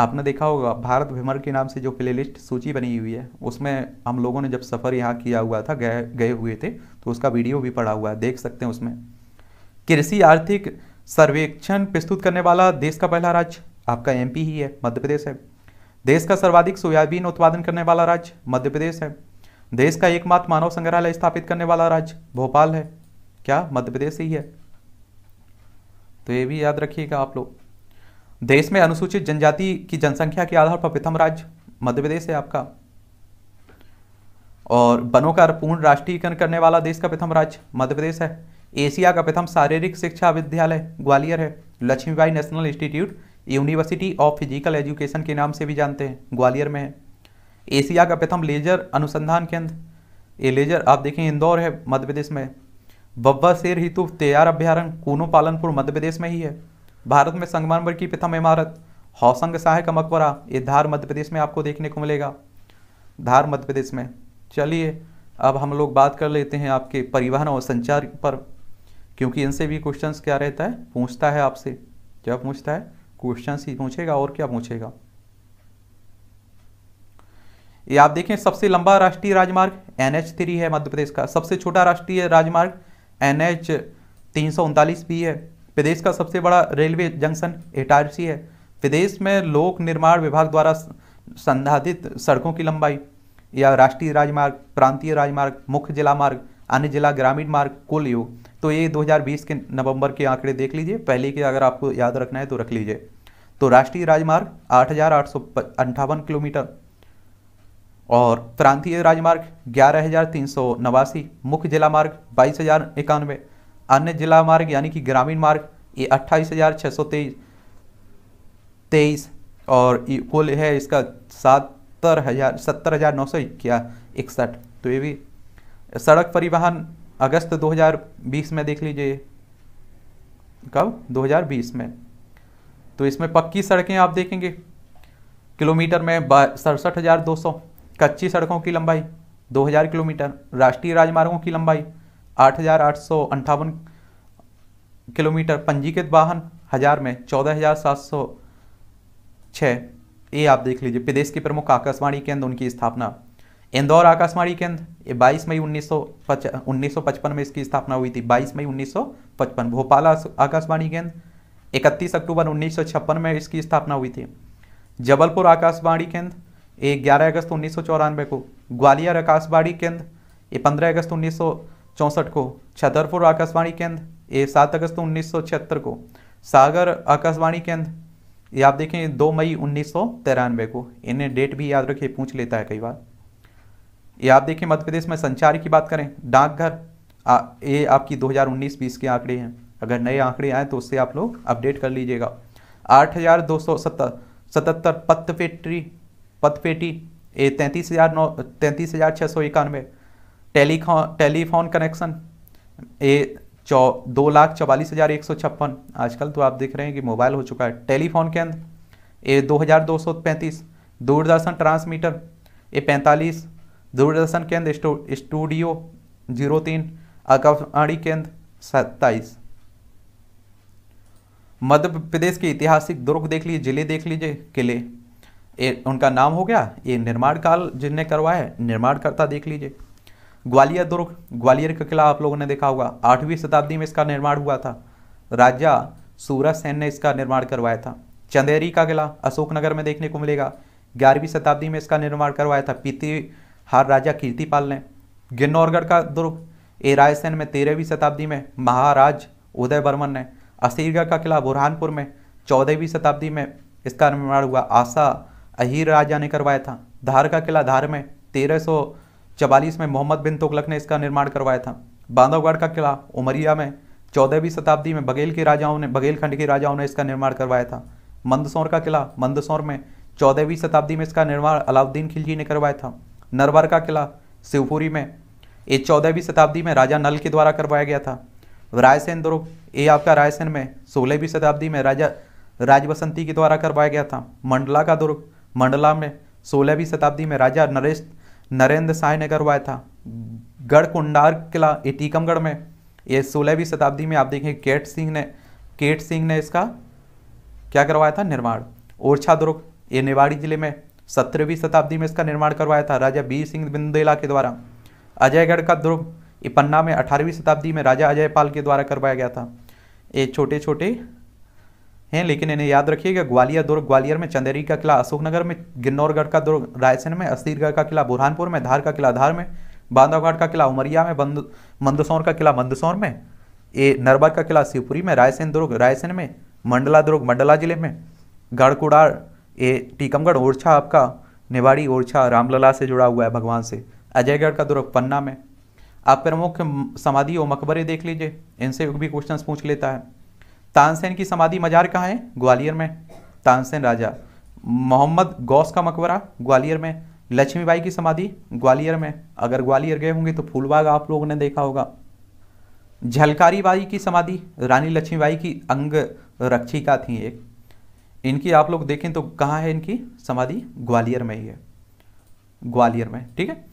आपने देखा होगा भारत भ्रमर के नाम से जो प्लेलिस्ट सूची बनी हुई है उसमें हम लोगों ने जब सफ़र यहाँ किया हुआ था गए गए हुए थे तो उसका वीडियो भी पड़ा हुआ है देख सकते हैं उसमें कृषि आर्थिक सर्वेक्षण प्रस्तुत करने वाला देश का पहला राज्य आपका एमपी ही है मध्य प्रदेश है देश का सर्वाधिक सोयाबीन उत्पादन करने वाला राज्य मध्य प्रदेश है देश का एकमात्र मानव संग्रहालय स्थापित करने वाला राज्य भोपाल है क्या मध्य प्रदेश ही है तो ये भी याद रखिएगा आप लोग देश में अनुसूचित जनजाति की जनसंख्या के आधार पर प्रथम राज्य मध्य प्रदेश है आपका और बनों का पूर्ण राष्ट्रीयकरण करने वाला देश का प्रथम राज्य मध्य प्रदेश है एशिया का प्रथम शारीरिक शिक्षा विद्यालय ग्वालियर है Laxmibai national institute university of physical education के नाम से भी जानते हैं ग्वालियर में है एशिया का प्रथम लेजर अनुसंधान केंद्र ये लेजर आप देखें इंदौर है मध्य प्रदेश में बब्बा शेर हितु तैयार अभ्यारण कूनो पालनपुर मध्य प्रदेश में ही है भारत में संगमरमर की प्रथम इमारत हौसंग शाह का मकबरा ये धार मध्य प्रदेश में आपको देखने को मिलेगा धार मध्य प्रदेश में चलिए अब हम लोग बात कर लेते हैं आपके परिवहन और संचार पर क्योंकि इनसे भी क्वेश्चंस क्या रहता है पूछता है आपसे क्या पूछता है क्वेश्चंस ही पूछेगा और क्या पूछेगा ये आप देखें सबसे लंबा राष्ट्रीय राजमार्ग एन एच थ्री है मध्य प्रदेश का सबसे छोटा राष्ट्रीय राजमार्ग एन एच तीन सौ उनतालीस भी है प्रदेश का सबसे बड़ा रेलवे जंक्शन एटारसी है प्रदेश में लोक निर्माण विभाग द्वारा संधाधित सड़कों की लंबाई या राष्ट्रीय राजमार्ग प्रांतीय राजमार्ग मुख्य जिला मार्ग अन्य जिला ग्रामीण मार्ग कुल योग तो ये 2020 के नवंबर के आंकड़े देख लीजिए पहले के अगर आपको याद रखना है तो रख लीजिए तो राष्ट्रीय राजमार्ग आठ किलोमीटर और प्रांतीय राजमार्ग ग्यारह मुख्य जिला मार्ग बाईस अन्य जिला मार्ग यानी कि ग्रामीण मार्ग ये अट्ठाईस हज़ार छः सौ तेईस तेईस और कुल है इसका सत्तर हज़ार सत्तर हज़ार नौ सौ इकसठ तो ये भी सड़क परिवहन अगस्त 2020 में देख लीजिए कब 2020 में तो इसमें पक्की सड़कें आप देखेंगे किलोमीटर में सड़सठ हज़ार दो सौ कच्ची सड़कों की लंबाई 2000 किलोमीटर राष्ट्रीय राजमार्गों की लंबाई आठ किलोमीटर पंजीकृत वाहन हजार में चौदह हजार सात सौ छः ये आप देख लीजिए प्रदेश के प्रमुख आकाशवाणी केंद्र उनकी स्थापना इंदौर आकाशवाणी केंद्र ये 22 मई उन्नीस सौ पचपन में इसकी स्थापना हुई थी 22 मई 1955 भोपाल आकाशवाणी केंद्र 31 अक्टूबर 1956 में इसकी स्थापना हुई थी जबलपुर आकाशवाणी केंद्र ये 11 अगस्त उन्नीस को ग्वालियर आकाशवाणी केंद्र ये 15 अगस्त उन्नीस चौंसठ को छतरपुर आकाशवाणी केंद्र ये सात अगस्त उन्नीस को सागर आकाशवाणी केंद्र ये आप देखें दो मई उन्नीस को इन्हें डेट भी याद रखिए पूछ लेता है कई बार ये आप देखें मध्य प्रदेश में संचार की बात करें डाकघर ये आपकी 2019-20 के आंकड़े हैं अगर नए आंकड़े आए तो उससे आप लोग अपडेट कर लीजिएगा आठ हज़ार दो सौ सत्तर सतहत्तर पत्तपेटी पत्तपेटी ये तैंतीस हज़ार नौ तैंतीस हज़ार छः सौ इक्यानवे टेलीफोन टेलीफोन कनेक्शन ए चौ दो लाख चौवालीस हज़ार एक सौ छप्पन आजकल तो आप देख रहे हैं कि मोबाइल हो चुका है टेलीफोन के अंदर ए दो हज़ार दो सौ पैंतीस दूरदर्शन ट्रांसमीटर ए पैंतालीस दूरदर्शन केंद्र स्टूडियो जीरो तीन आकाशवाणी केंद्र सत्ताईस मध्य प्रदेश के ऐतिहासिक दुर्ग देख लीजिए जिले देख लीजिए किले ये उनका नाम हो गया ये निर्माण काल जिनने करवाया है निर्माणकर्ता देख लीजिए ग्वालियर दुर्ग ग्वालियर का किला आप लोगों ने देखा होगा आठवीं शताब्दी में इसका निर्माण हुआ था राजा सूरज सेन ने इसका निर्माण करवाया था चंदेरी का किला अशोकनगर में देखने को मिलेगा ग्यारहवीं शताब्दी में इसका निर्माण करवाया था पीतिहार राजा कीर्तिपाल ने गिन्नौरगढ़ का दुर्ग ए रायसेन में तेरहवीं शताब्दी में महाराज उदय बर्मन ने असीरगढ़ का किला बुरहानपुर में चौदहवीं शताब्दी में इसका निर्माण हुआ आशा अहीर राजा ने करवाया था धार का किला धार में तेरह चवालीस में मोहम्मद बिन तुगलक ने इसका निर्माण करवाया था बांधवगढ़ का किला उमरिया में चौदहवीं शताब्दी में बघेल के राजाओं ने बघेल खंड के राजाओं ने इसका निर्माण करवाया था मंदसौर का किला मंदसौर में चौदहवीं शताब्दी में इसका निर्माण अलाउद्दीन खिलजी ने करवाया था नरवर का किला शिवपुरी में ये चौदहवीं शताब्दी में राजा नल के द्वारा करवाया गया था रायसेन दुर्ग ये आपका रायसेन में सोलहवीं शताब्दी में राजा राजबसंती के द्वारा करवाया गया था मंडला का दुर्ग मंडला में सोलहवीं शताब्दी में राजा नरेश नरेंद्र साय ने करवाया था गढ़कुंडार किला ये टीकमगढ़ में ये सोलहवीं शताब्दी में आप देखें केट सिंह ने केट सिंह ने इसका क्या करवाया था निर्माण ओरछा दुर्ग ये निवाड़ी जिले में सत्रहवीं शताब्दी में इसका निर्माण करवाया था राजा बीर सिंह बिंदेला के द्वारा अजयगढ़ का दुर्ग ये पन्ना में अठारहवीं शताब्दी में राजा अजयपाल के द्वारा करवाया गया था ये छोटे छोटे हैं लेकिन इन्हें याद रखिएगा ग्वालियर दुर्ग ग्वालियर में चंदेरी का किला अशोकनगर में गिन्नौरगढ़ का दुर्ग रायसेन में अस्थिरगढ़ का किला बुरहानपुर में धार का किला धार में बांधवगढ़ का किला उमरिया में बंद मंदसौर का किला मंदसौर में ए नरबा का किला शिवपुरी में रायसेन दुर्ग रायसेन में मंडला दुर्ग मंडला जिले में गढ़कुड़ार ए टीकमगढ़ ओरछा आपका नेवाड़ी ओरछा रामलला से जुड़ा हुआ है भगवान से अजयगढ़ का दुर्ग पन्ना में आप प्रमुख समाधि और मकबरे देख लीजिए इनसे भी क्वेश्चन पूछ लेता है तानसेन की समाधि मजार कहाँ है ग्वालियर में तानसेन राजा मोहम्मद गौस का मकबरा ग्वालियर में लक्ष्मीबाई की समाधि ग्वालियर में अगर ग्वालियर गए होंगे तो फूलबाग आप लोगों ने देखा होगा झलकारी बाई की समाधि रानी लक्ष्मीबाई की अंग रक्षिका थी एक इनकी आप लोग देखें तो कहाँ है इनकी समाधि ग्वालियर में ही है ग्वालियर में ठीक है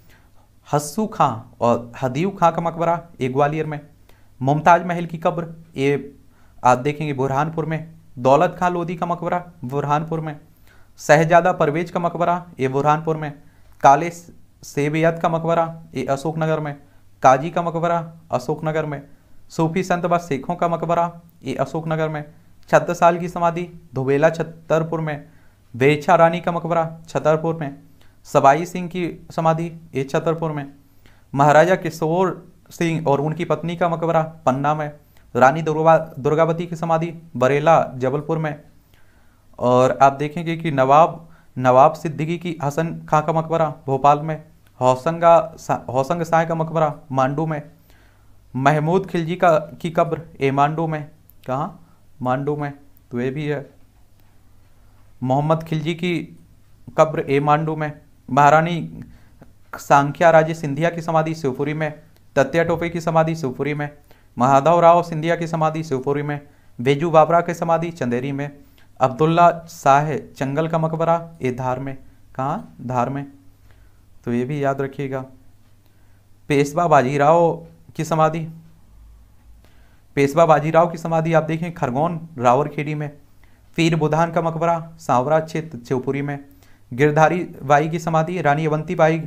हस्सू खां और हदीव खां का मकबरा ये ग्वालियर में मुमताज महल की कब्र ये आप देखेंगे बुरहानपुर में दौलत खां लोधी का मकबरा बुरहानपुर में शहजादा परवेज का मकबरा ये बुरहानपुर में काले सेबियत का मकबरा ये अशोकनगर में काजी का मकबरा अशोकनगर में सूफी संत व शेखों का मकबरा ये अशोकनगर में छत्तर साल की समाधि धुबेला छतरपुर में वेछा रानी का मकबरा छतरपुर में सबाई सिंह की समाधि ये छतरपुर में महाराजा किशोर सिंह और उनकी पत्नी का मकबरा पन्ना में रानी दुर्गा दुर्गावती की समाधि बरेला जबलपुर में और आप देखेंगे कि नवाब नवाब सिद्दीकी की हसन खां का मकबरा भोपाल में होसंगा होसंग साय का मकबरा मांडू में महमूद खिलजी का की कब्र ए मांडू में कहाँ मांडू में तो ये भी है मोहम्मद खिलजी की कब्र ए मांडू में महारानी सांख्या राजे सिंधिया की समाधि शिवपुरी में तत्या टोपे की समाधि शिवपुरी में महादेव राव सिंधिया की समाधि शिवपुरी में बेजू बाबरा की समाधि चंदेरी में अब्दुल्ला शाह चंगल का मकबरा ये धार में कहाँ धार में तो ये भी याद रखिएगा पेशवा बाजीराव की समाधि पेशवा बाजीराव की समाधि आप देखें खरगोन रावरखेड़ी में पीर बुधान का मकबरा सांवरा क्षेत्र शिवपुरी में गिरधारी बाई की समाधि रानी अवंती बाई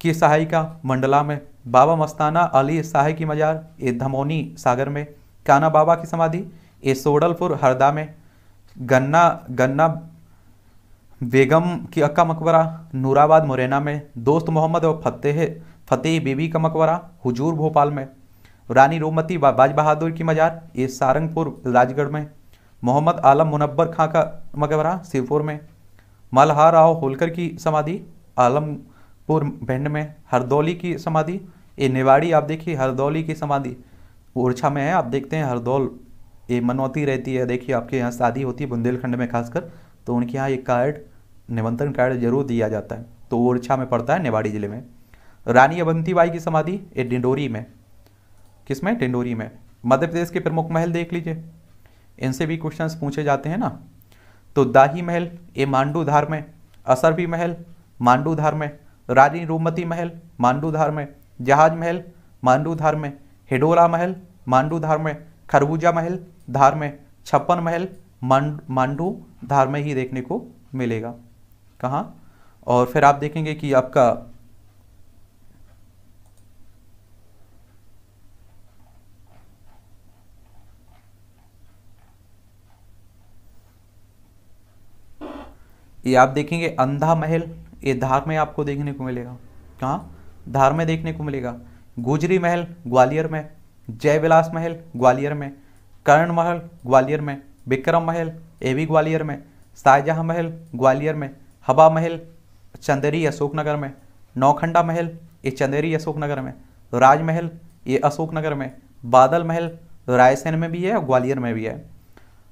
की सहायिका मंडला में बाबा मस्ताना अली शाह की मजार ए धमोनी सागर में काना बाबा की समाधि ए सोडलपुर हरदा में गन्ना गन्ना बेगम की अक्का मकबरा नूराबाद मुरैना में दोस्त मोहम्मद और फतेह फतेह बीबी का मकबरा हुजूर भोपाल में रानी रोमती बाज बहादुर की मजार ए सारंगपुर राजगढ़ में मोहम्मद आलम मुनबर खां का मकबरा शिवपुर में मलहार राव होलकर की समाधि आलम पूर्व भिंड में हरदौली की समाधि ये निवाड़ी आप देखिए हरदौली की समाधि ओरछा में है आप देखते हैं हरदौल ये मनौती रहती है देखिए आपके यहाँ शादी होती है बुंदेलखंड में खासकर तो उनके यहाँ ये कार्ड निमंत्रण कार्ड जरूर दिया जाता है तो ओरछा में पड़ता है निवाड़ी जिले में रानी अवंती बाई की समाधि ये डिंडोरी में किस में डिंडोरी में मध्य प्रदेश के प्रमुख महल देख लीजिए इनसे भी क्वेश्चन पूछे जाते हैं ना तो दाही महल ये मांडू धार में असरबी महल मांडू धार में रानी रूमती महल मांडूधार में जहाज महल मांडूधार में हिडोला महल मांडूधार में खरबूजा महल धार में छप्पन महल मांडू धार में ही देखने को मिलेगा कहाँ और फिर आप देखेंगे कि आपका ये आप देखेंगे अंधा महल ये धार में आपको देखने को मिलेगा कहाँ धार में देखने को मिलेगा गुजरी महल ग्वालियर में जयविलास महल ग्वालियर में कर्ण महल ग्वालियर में विक्रम महल ए भी ग्वालियर में शाहजहाँ महल ग्वालियर में हवा महल चंदेरी अशोकनगर में नौखंडा महल ये चंदेरी अशोकनगर में राजमहल ये अशोकनगर में बादल महल रायसेन में भी है और ग्वालियर में भी है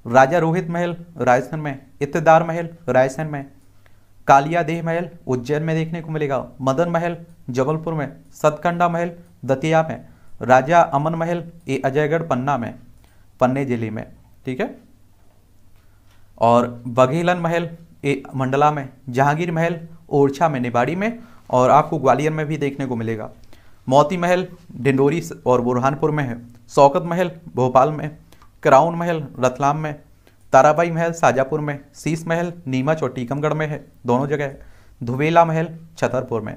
राजा रोहित महल रायसेन में इतदार महल रायसेन में कालिया देह महल उज्जैन में देखने को मिलेगा मदन महल जबलपुर में सतकंडा महल दतिया में राजा अमन महल ये अजयगढ़ पन्ना में पन्ने जिले में ठीक है और बघेलन महल ये मंडला में जहांगीर महल ओरछा में निवाड़ी में और आपको ग्वालियर में भी देखने को मिलेगा मोती महल डिंडोरी और बुरहानपुर में है शौकत महल भोपाल में क्राउन महल रतलाम में ताराबाई महल शाजापुर में शीश महल नीमच और टीकमगढ़ में है दोनों जगह है धुबेला महल छतरपुर में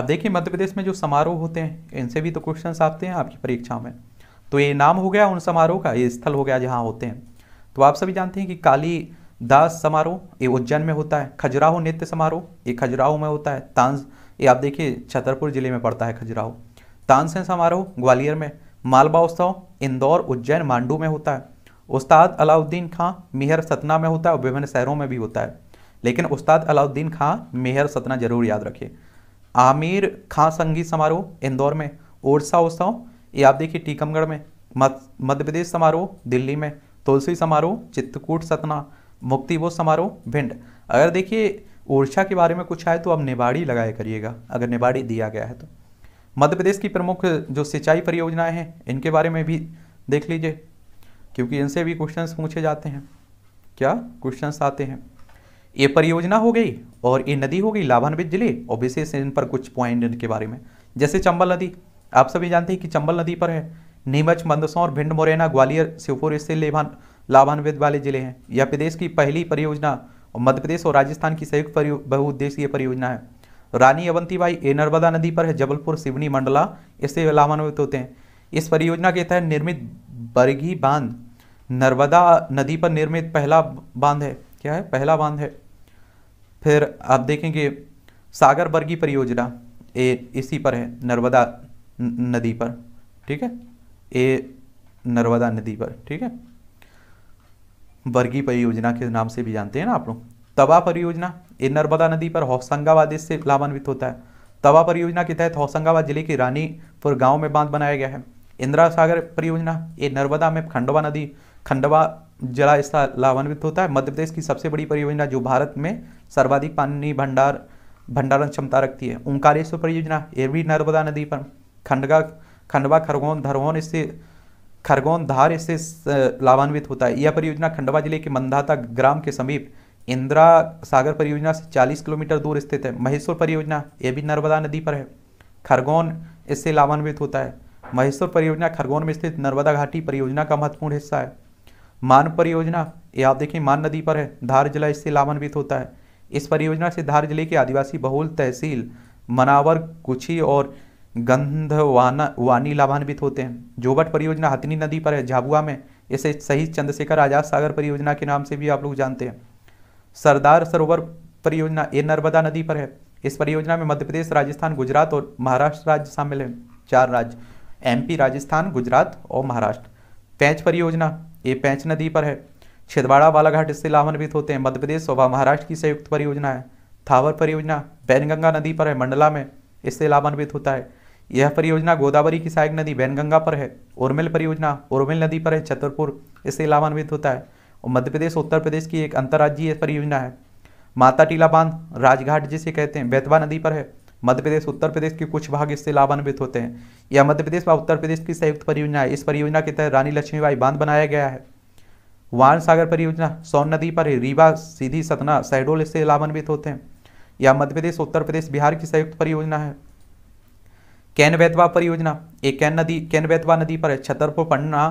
अब देखिए मध्य प्रदेश में जो समारोह होते हैं इनसे भी तो क्वेश्चन आते हैं आपकी परीक्षाओं में तो ये नाम हो गया उन समारोह का ये स्थल हो गया जहाँ होते हैं तो आप सभी जानते हैं कि काली दास समारोह ये उज्जैन में होता है खजुराहो नृत्य समारोह ये खजुराहो में होता है तांस ये आप देखिए छतरपुर जिले में पड़ता है खजुराहो तानसेन समारोह ग्वालियर में मालवा उत्सव इंदौर उज्जैन मांडू में होता है उस्ताद अलाउद्दीन खां मेहर सतना में होता है और विभिन्न शहरों में भी होता है लेकिन उस्ताद अलाउद्दीन खां मेहर सतना जरूर याद रखिए आमिर खां संगीत समारोह इंदौर में ओरसा उत्सव ये आप देखिए टीकमगढ़ में मध्य प्रदेश समारोह दिल्ली में तुलसी समारोह चित्रकूट सतना मुक्ति वो समारोह भिंड अगर देखिए ओरछा के बारे में कुछ आए तो आप निबाड़ी लगाया करिएगा अगर निबाड़ी दिया गया है तो मध्य प्रदेश की प्रमुख जो सिंचाई परियोजनाएं हैं इनके बारे में भी देख लीजिए क्योंकि इनसे भी क्वेश्चन पूछे जाते हैं क्या क्वेश्चन आते हैं ये परियोजना हो गई और ये नदी हो गई लाभान्वित जिले और विशेष इन पर कुछ पॉइंट इनके बारे में जैसे चंबल नदी आप सभी जानते हैं कि चंबल नदी पर है नीमच मंदसौर भिंड मोरैना ग्वालियर शिवपुर इससे लाभान्वित वाले जिले हैं यह प्रदेश की पहली परियोजना और मध्य प्रदेश और राजस्थान की संयुक्त बहुउद्देशीय परियोजना है रानी अवंतीबाई ए नर्मदा नदी पर है जबलपुर सिवनी मंडला इससे लाभान्वित होते हैं इस परियोजना के तहत निर्मित बरगी बांध नर्मदा नदी पर निर्मित पहला बांध है क्या है पहला बांध है फिर आप देखेंगे सागर बर्गी परियोजना ए इसी पर है नर्मदा नदी पर ठीक है ए नर्मदा नदी पर ठीक है बर्गी परियोजना के नाम से भी जानते हैं ना आप लोग तवा परियोजना ये नर्मदा नदी पर होशंगाबाद इससे लाभान्वित होता है तवा परियोजना के तहत होशंगाबाद जिले के रानीपुर गांव में बांध बनाया गया है इंदिरा सागर परियोजना ये नर्मदा में खंडवा नदी खंडवा जिला इसका लाभान्वित होता है मध्य प्रदेश की सबसे बड़ी परियोजना जो भारत में सर्वाधिक पानी भंडार भंडारण क्षमता रखती है ओंकारेश्वर परियोजना ये भी नर्मदा नदी पर खंडगा खंडवा खरगोन धरगोन इससे खरगोन धार इससे लाभान्वित होता है यह परियोजना खंडवा जिले के मंदाता ग्राम के समीप इंदिरा सागर परियोजना से 40 किलोमीटर दूर स्थित है महेश्वर परियोजना ये भी नर्मदा नदी पर है खरगोन इससे लाभान्वित होता है महेश्वर परियोजना खरगोन में स्थित नर्मदा घाटी परियोजना का महत्वपूर्ण हिस्सा है मान परियोजना ये आप देखें मान नदी पर है धार जिला इससे लाभान्वित होता है इस परियोजना से धार जिले के आदिवासी बहुल तहसील मनावर कुछी और गंधवाना वानी लाभान्वित होते हैं जोबट परियोजना हथनी नदी पर है झाबुआ में इसे शहीद चंद्रशेखर आजाद सागर परियोजना के नाम से भी आप लोग जानते हैं सरदार सरोवर परियोजना ये नर्मदा नदी पर है इस परियोजना में मध्य प्रदेश राजस्थान गुजरात और महाराष्ट्र राज्य शामिल हैं चार राज्य एमपी राजस्थान गुजरात और महाराष्ट्र पैंच परियोजना ये पैंच नदी पर है छिदवाड़ा बालाघाट इससे लाभान्वित होते हैं मध्य प्रदेश शोभा महाराष्ट्र की संयुक्त परियोजना है थावर परियोजना बैनगंगा नदी पर है मंडला में इससे लाभान्वित होता है यह परियोजना गोदावरी की सहायक नदी बैनगंगा पर है उर्मिल परियोजना उर्मिल नदी पर है छतरपुर इससे लाभान्वित होता है और मध्य प्रदेश उत्तर प्रदेश की एक अंतर्राज्यीय परियोजना है माता टीला बांध राजघाट जिसे कहते हैं बेतवा नदी पर है मध्य प्रदेश उत्तर प्रदेश के कुछ भाग इससे लाभान्वित होते हैं यह मध्य प्रदेश व उत्तर प्रदेश की संयुक्त परियोजना है इस परियोजना के तहत रानी लक्ष्मीबाई बांध बनाया गया है वान सागर परियोजना सोन नदी पर रीवा सीधी सतना सहडोल इससे लाभान्वित होते हैं यह मध्य प्रदेश उत्तर प्रदेश बिहार की संयुक्त परियोजना है कैन बैतवा परियोजना ये कैन नदी कैन बैतवा नदी पर छतरपुर पन्ना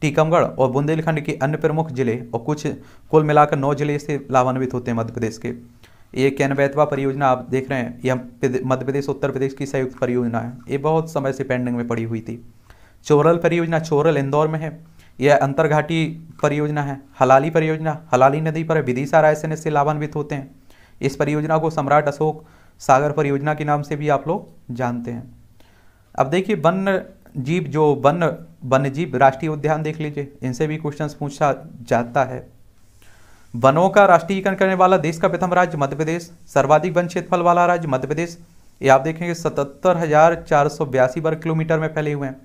टीकमगढ़ और बुंदेलखंड के अन्य प्रमुख जिले और कुछ कुल मिलाकर नौ जिले से लाभान्वित होते हैं मध्य प्रदेश के ये कैनबैतवा परियोजना आप देख रहे हैं यह मध्य प्रदेश उत्तर प्रदेश की संयुक्त परियोजना है ये बहुत समय से पेंडिंग में पड़ी हुई थी चोरल परियोजना चोरल इंदौर में है यह अंतरघाटी परियोजना है हलाली परियोजना हलाली नदी पर विदिशा रायसेन से लाभान्वित होते हैं इस परियोजना को सम्राट अशोक सागर परियोजना के नाम से भी आप लोग जानते हैं अब देखिए वन्य जीव जो वन वन्य जीव राष्ट्रीय उद्यान देख लीजिए इनसे भी क्वेश्चन पूछा जाता है वनों का राष्ट्रीयकरण करने वाला देश का प्रथम राज्य मध्य प्रदेश सर्वाधिक वन क्षेत्रफल वाला राज्य मध्य प्रदेश ये आप देखेंगे सतहत्तर हजार चार सौ बयासी वर्ग किलोमीटर में फैले हुए हैं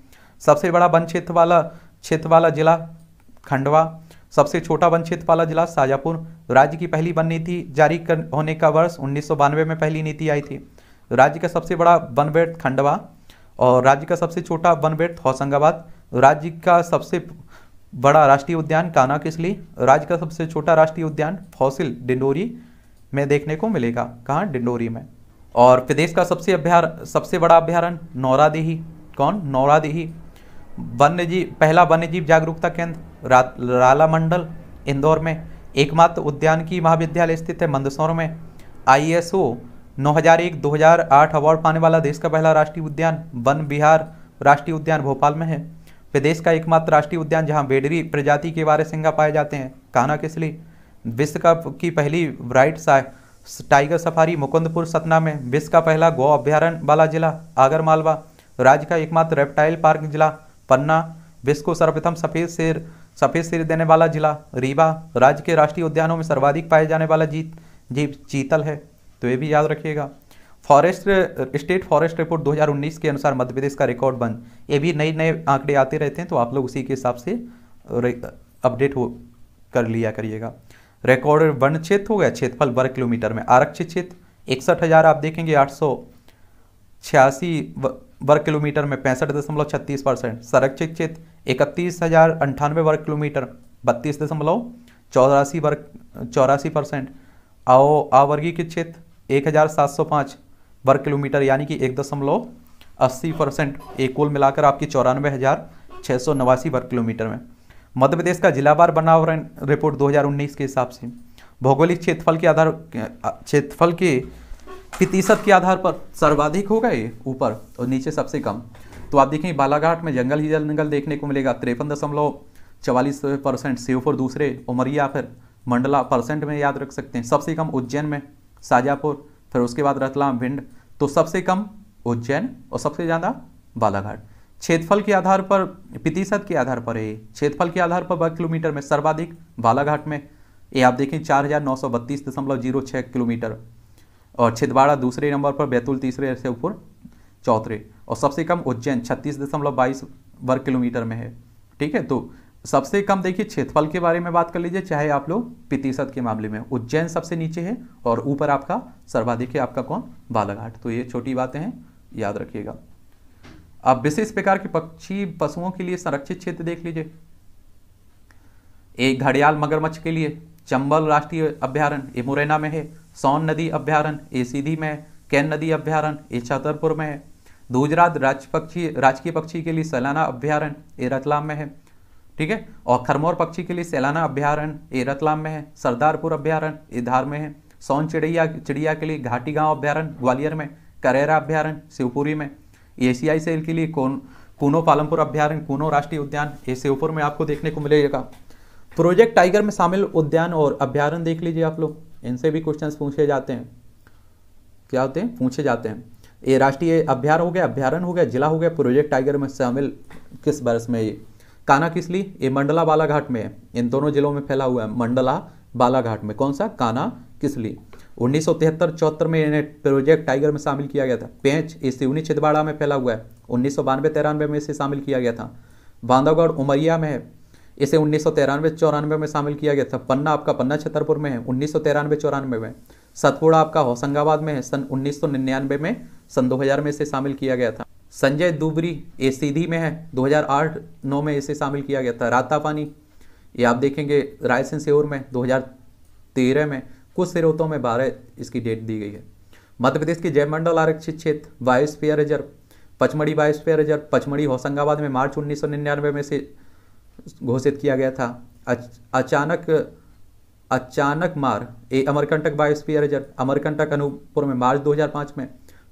सबसे बड़ा वन क्षेत्र वाला क्षेत्र वाला जिला खंडवा सबसे छोटा वन क्षेत्र वाला जिला शाजापुर राज्य की पहली वन नीति जारी कर, होने का वर्ष उन्नीस में पहली नीति आई थी राज्य का सबसे बड़ा वन बेट खंडवा और राज्य का सबसे छोटा वन बेट होशंगाबाद राज्य का सबसे बड़ा राष्ट्रीय उद्यान काना किसली राज्य का सबसे छोटा राष्ट्रीय उद्यान फौसिल डिंडोरी में देखने को मिलेगा कहाँ डिंडोरी में और प्रदेश का सबसे अभ्यार सबसे बड़ा अभ्यारण्य नौरादेही कौन नौरादेही वन्यजीव पहला वन्यजीव जागरूकता केंद्र रा, राला मंडल इंदौर में एकमात्र उद्यान की महाविद्यालय स्थित है मंदसौर में आई एस ओ नौ हजार एक दो हजार आठ अवार्ड पाने वाला देश का पहला राष्ट्रीय उद्यान वन बिहार राष्ट्रीय उद्यान भोपाल में है प्रदेश का एकमात्र राष्ट्रीय उद्यान जहां बेडरी प्रजाति के वारे सिंगा पाए जाते हैं कहना किस लिए विश्व कप की पहली ब्राइट सा टाइगर सफारी मुकुंदपुर सतना में विश्व का पहला गौ अभ्यारण वाला जिला आगरमालवा राज्य का एकमात्र रेप्टाइल पार्क जिला पन्ना विश्व को सर्वप्रथम सफ़ेद शेर सफ़ेद सिर देने वाला जिला रीवा राज्य के राष्ट्रीय उद्यानों में सर्वाधिक पाए जाने वाला जीत जीव चीतल है तो ये भी याद रखिएगा फॉरेस्ट स्टेट फॉरेस्ट रिपोर्ट 2019 के अनुसार मध्य प्रदेश का रिकॉर्ड बन ये भी नए नए आंकड़े आते रहते हैं तो आप लोग उसी के हिसाब से अपडेट हो कर लिया करिएगा रिकॉर्ड वन क्षेत्र हो गया क्षेत्रफल वर्ग किलोमीटर में आरक्षित क्षेत्र इकसठ हज़ार आप देखेंगे आठ सौ छियासी वर्ग किलोमीटर में पैंसठ दशमलव छत्तीस परसेंट संरक्षित क्षेत्र इकतीस हज़ार अंठानवे वर्ग किलोमीटर बत्तीस दशमलव चौरासी वर्ग चौरासी परसेंट आओ आवर्गीकृत क्षेत्र एक हज़ार सात सौ पाँच वर्ग किलोमीटर यानी कि एक दशमलव अस्सी परसेंट एक कुल मिलाकर आपकी चौरानवे हज़ार छः सौ नवासी वर्ग किलोमीटर में मध्य प्रदेश का जिलावार बनावरण रिपोर्ट 2019 के हिसाब से भौगोलिक क्षेत्रफल के आधार क्षेत्रफल के प्रतिशत के आधार पर सर्वाधिक होगा ये ऊपर और नीचे सबसे कम तो आप देखें बालाघाट में जंगल ही जंगल देखने को मिलेगा तिरपन दशमलव चवालीस परसेंट सेवपुर दूसरे उमरिया फिर मंडला परसेंट में याद रख सकते हैं सबसे कम उज्जैन में साजापुर फिर उसके बाद रतलाम भिंड तो सबसे कम उज्जैन और सबसे ज़्यादा बालाघाट क्षेत्रफल के आधार पर प्रतिशत के आधार पर ये क्षेत्रफल के आधार पर वर्ग किलोमीटर में सर्वाधिक बालाघाट में ये आप देखें चार हज़ार नौ सौ बत्तीस दशमलव जीरो किलोमीटर और छिंदवाड़ा दूसरे नंबर पर बैतूल तीसरे से ऊपर चौथे और सबसे कम उज्जैन छत्तीस दशमलव बाईस वर्ग किलोमीटर में है ठीक है तो सबसे कम देखिए क्षेत्रफल के बारे में बात कर लीजिए चाहे आप लोग प्रतिशत के मामले में उज्जैन सबसे नीचे है और ऊपर आपका सर्वाधिक है आपका कौन बालाघाट तो ये छोटी बातें हैं याद रखिएगा अब विशेष प्रकार के पक्षी पशुओं के लिए संरक्षित क्षेत्र देख लीजिए एक घड़ियाल मगरमच्छ के लिए चंबल राष्ट्रीय अभ्यारण ये मुरैना में है सोन नदी अभ्यारण ये सीधी में है कैन नदी अभ्यारण ये छतरपुर में है दूजरात राज्य पक्षी राजकीय पक्षी के लिए सलाना अभ्यारण ये रतलाम में है ठीक है और खरमोर पक्षी के लिए सैलाना अभ्यारण्य ये रतलाम में है सरदारपुर अभ्यारण्य ये धार में है सोन चिड़िया चिड़िया के लिए घाटी गांव अभ्यारण्य ग्वालियर में करेरा अभ्यारण्य शिवपुरी में एशियाई सेल के लिए कौन कूनो पालमपुर अभ्यारण्य कूनो राष्ट्रीय उद्यान ये शिवपुर में आपको देखने को मिलेगा प्रोजेक्ट टाइगर में शामिल उद्यान और अभ्यारण्य देख लीजिए आप लोग इनसे भी क्वेश्चन पूछे जाते हैं क्या होते हैं पूछे जाते हैं ये राष्ट्रीय अभ्यारण हो गया अभ्यारण हो गया जिला हो गया प्रोजेक्ट टाइगर में शामिल किस वर्ष में ये काना किसली ये मंडला बालाघाट में है इन दोनों जिलों में फैला हुआ है मंडला बालाघाट में कौन सा काना किसली उन्नीस सौ तिहत्तर चौहत्तर में इन्हें प्रोजेक्ट टाइगर में शामिल किया गया था पेंच इस सिवनी छिदवाड़ा में फैला हुआ है उन्नीस सौ बानवे तिरानवे में इसे शामिल किया गया था बांधवगढ़ उमरिया में है इसे उन्नीस सौ तिरानवे चौरानवे में शामिल किया गया था पन्ना आपका पन्ना छतरपुर में है उन्नीस सौ तिरानवे चौरानवे में सतपुड़ा आपका होशंगाबाद में है सन उन्नीस सौ निन्यानवे में सन दो में इसे शामिल किया गया था संजय दुबरी ये सीधी में है 2008-9 में इसे शामिल किया गया था राता पानी ये आप देखेंगे रायसेन सेवर में 2013 में कुछ स्रोतों में बारह इसकी डेट दी गई है मध्य प्रदेश के जयमंडल आरक्षित क्षेत्र biosphere reserve Pachmarhi biosphere reserve Pachmarhi Hoshangabad में मार्च उन्नीस में से घोषित किया गया था अच, अचानक अचानक मार ए अमरकंटक बायोस्फीयर रिजर्व अमरकंटक अनूपपुर में मार्च 2005 में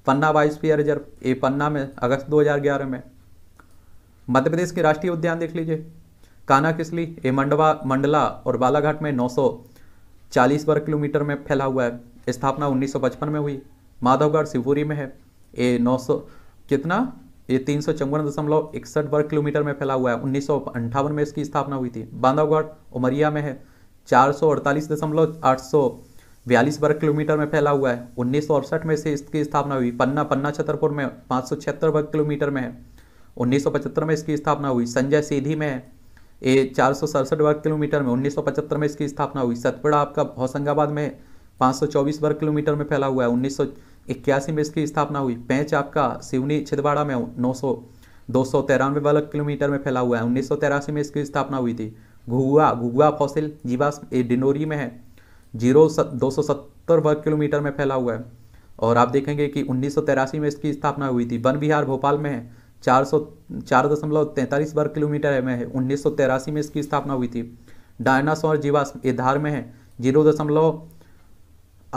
पन्ना बायोस्फीयर रिजर्व ए पन्ना में अगस्त 2011 में मध्य प्रदेश के राष्ट्रीय उद्यान देख लीजिए काना किसली ए मंडवा मंडला और बालाघाट में 940 वर्ग किलोमीटर में फैला हुआ है स्थापना 1955 में हुई माधवगढ़ शिवपुरी में है ए 900 कितना ये तीन सौ चौवन दशमलव इकसठ वर्ग किलोमीटर में फैला हुआ है उन्नीस में इसकी स्थापना हुई थी बांधवगढ़ उमरिया में है चार सौ अड़तालीस दशमलव आठ सौ बयालीस वर्ग किलोमीटर में फैला हुआ है उन्नीस में से इसकी स्थापना हुई पन्ना पन्ना छतरपुर में पाँच वर्ग किलोमीटर में है उन्नीस में इसकी स्थापना हुई संजय सीधी में है ये चार वर्ग किलोमीटर में उन्नीस में इसकी स्थापना हुई सतपुड़ा आपका होशंगाबाद में 524 वर्ग किलोमीटर में फैला हुआ है उन्नीस में इसकी स्थापना हुई पैंच आपका सिवनी छिदवाड़ा में नौ सौ दो सौ तिरानवे वर्ग किलोमीटर में फैला हुआ है उन्नीस में इसकी स्थापना हुई थी घुआ घुआ फौसिल जीवाश्म डिनोरी में है जीरो दो सौ सत्तर वर्ग किलोमीटर में फैला हुआ है और आप देखेंगे कि उन्नीस में इसकी स्थापना हुई थी वन विहार भोपाल में है चार सौ चार दशमलव तैंतालीस वर्ग किलोमीटर में है उन्नीस में इसकी स्थापना हुई थी डायनासोर जीवाश्म ये धार में है जीरो दशमलव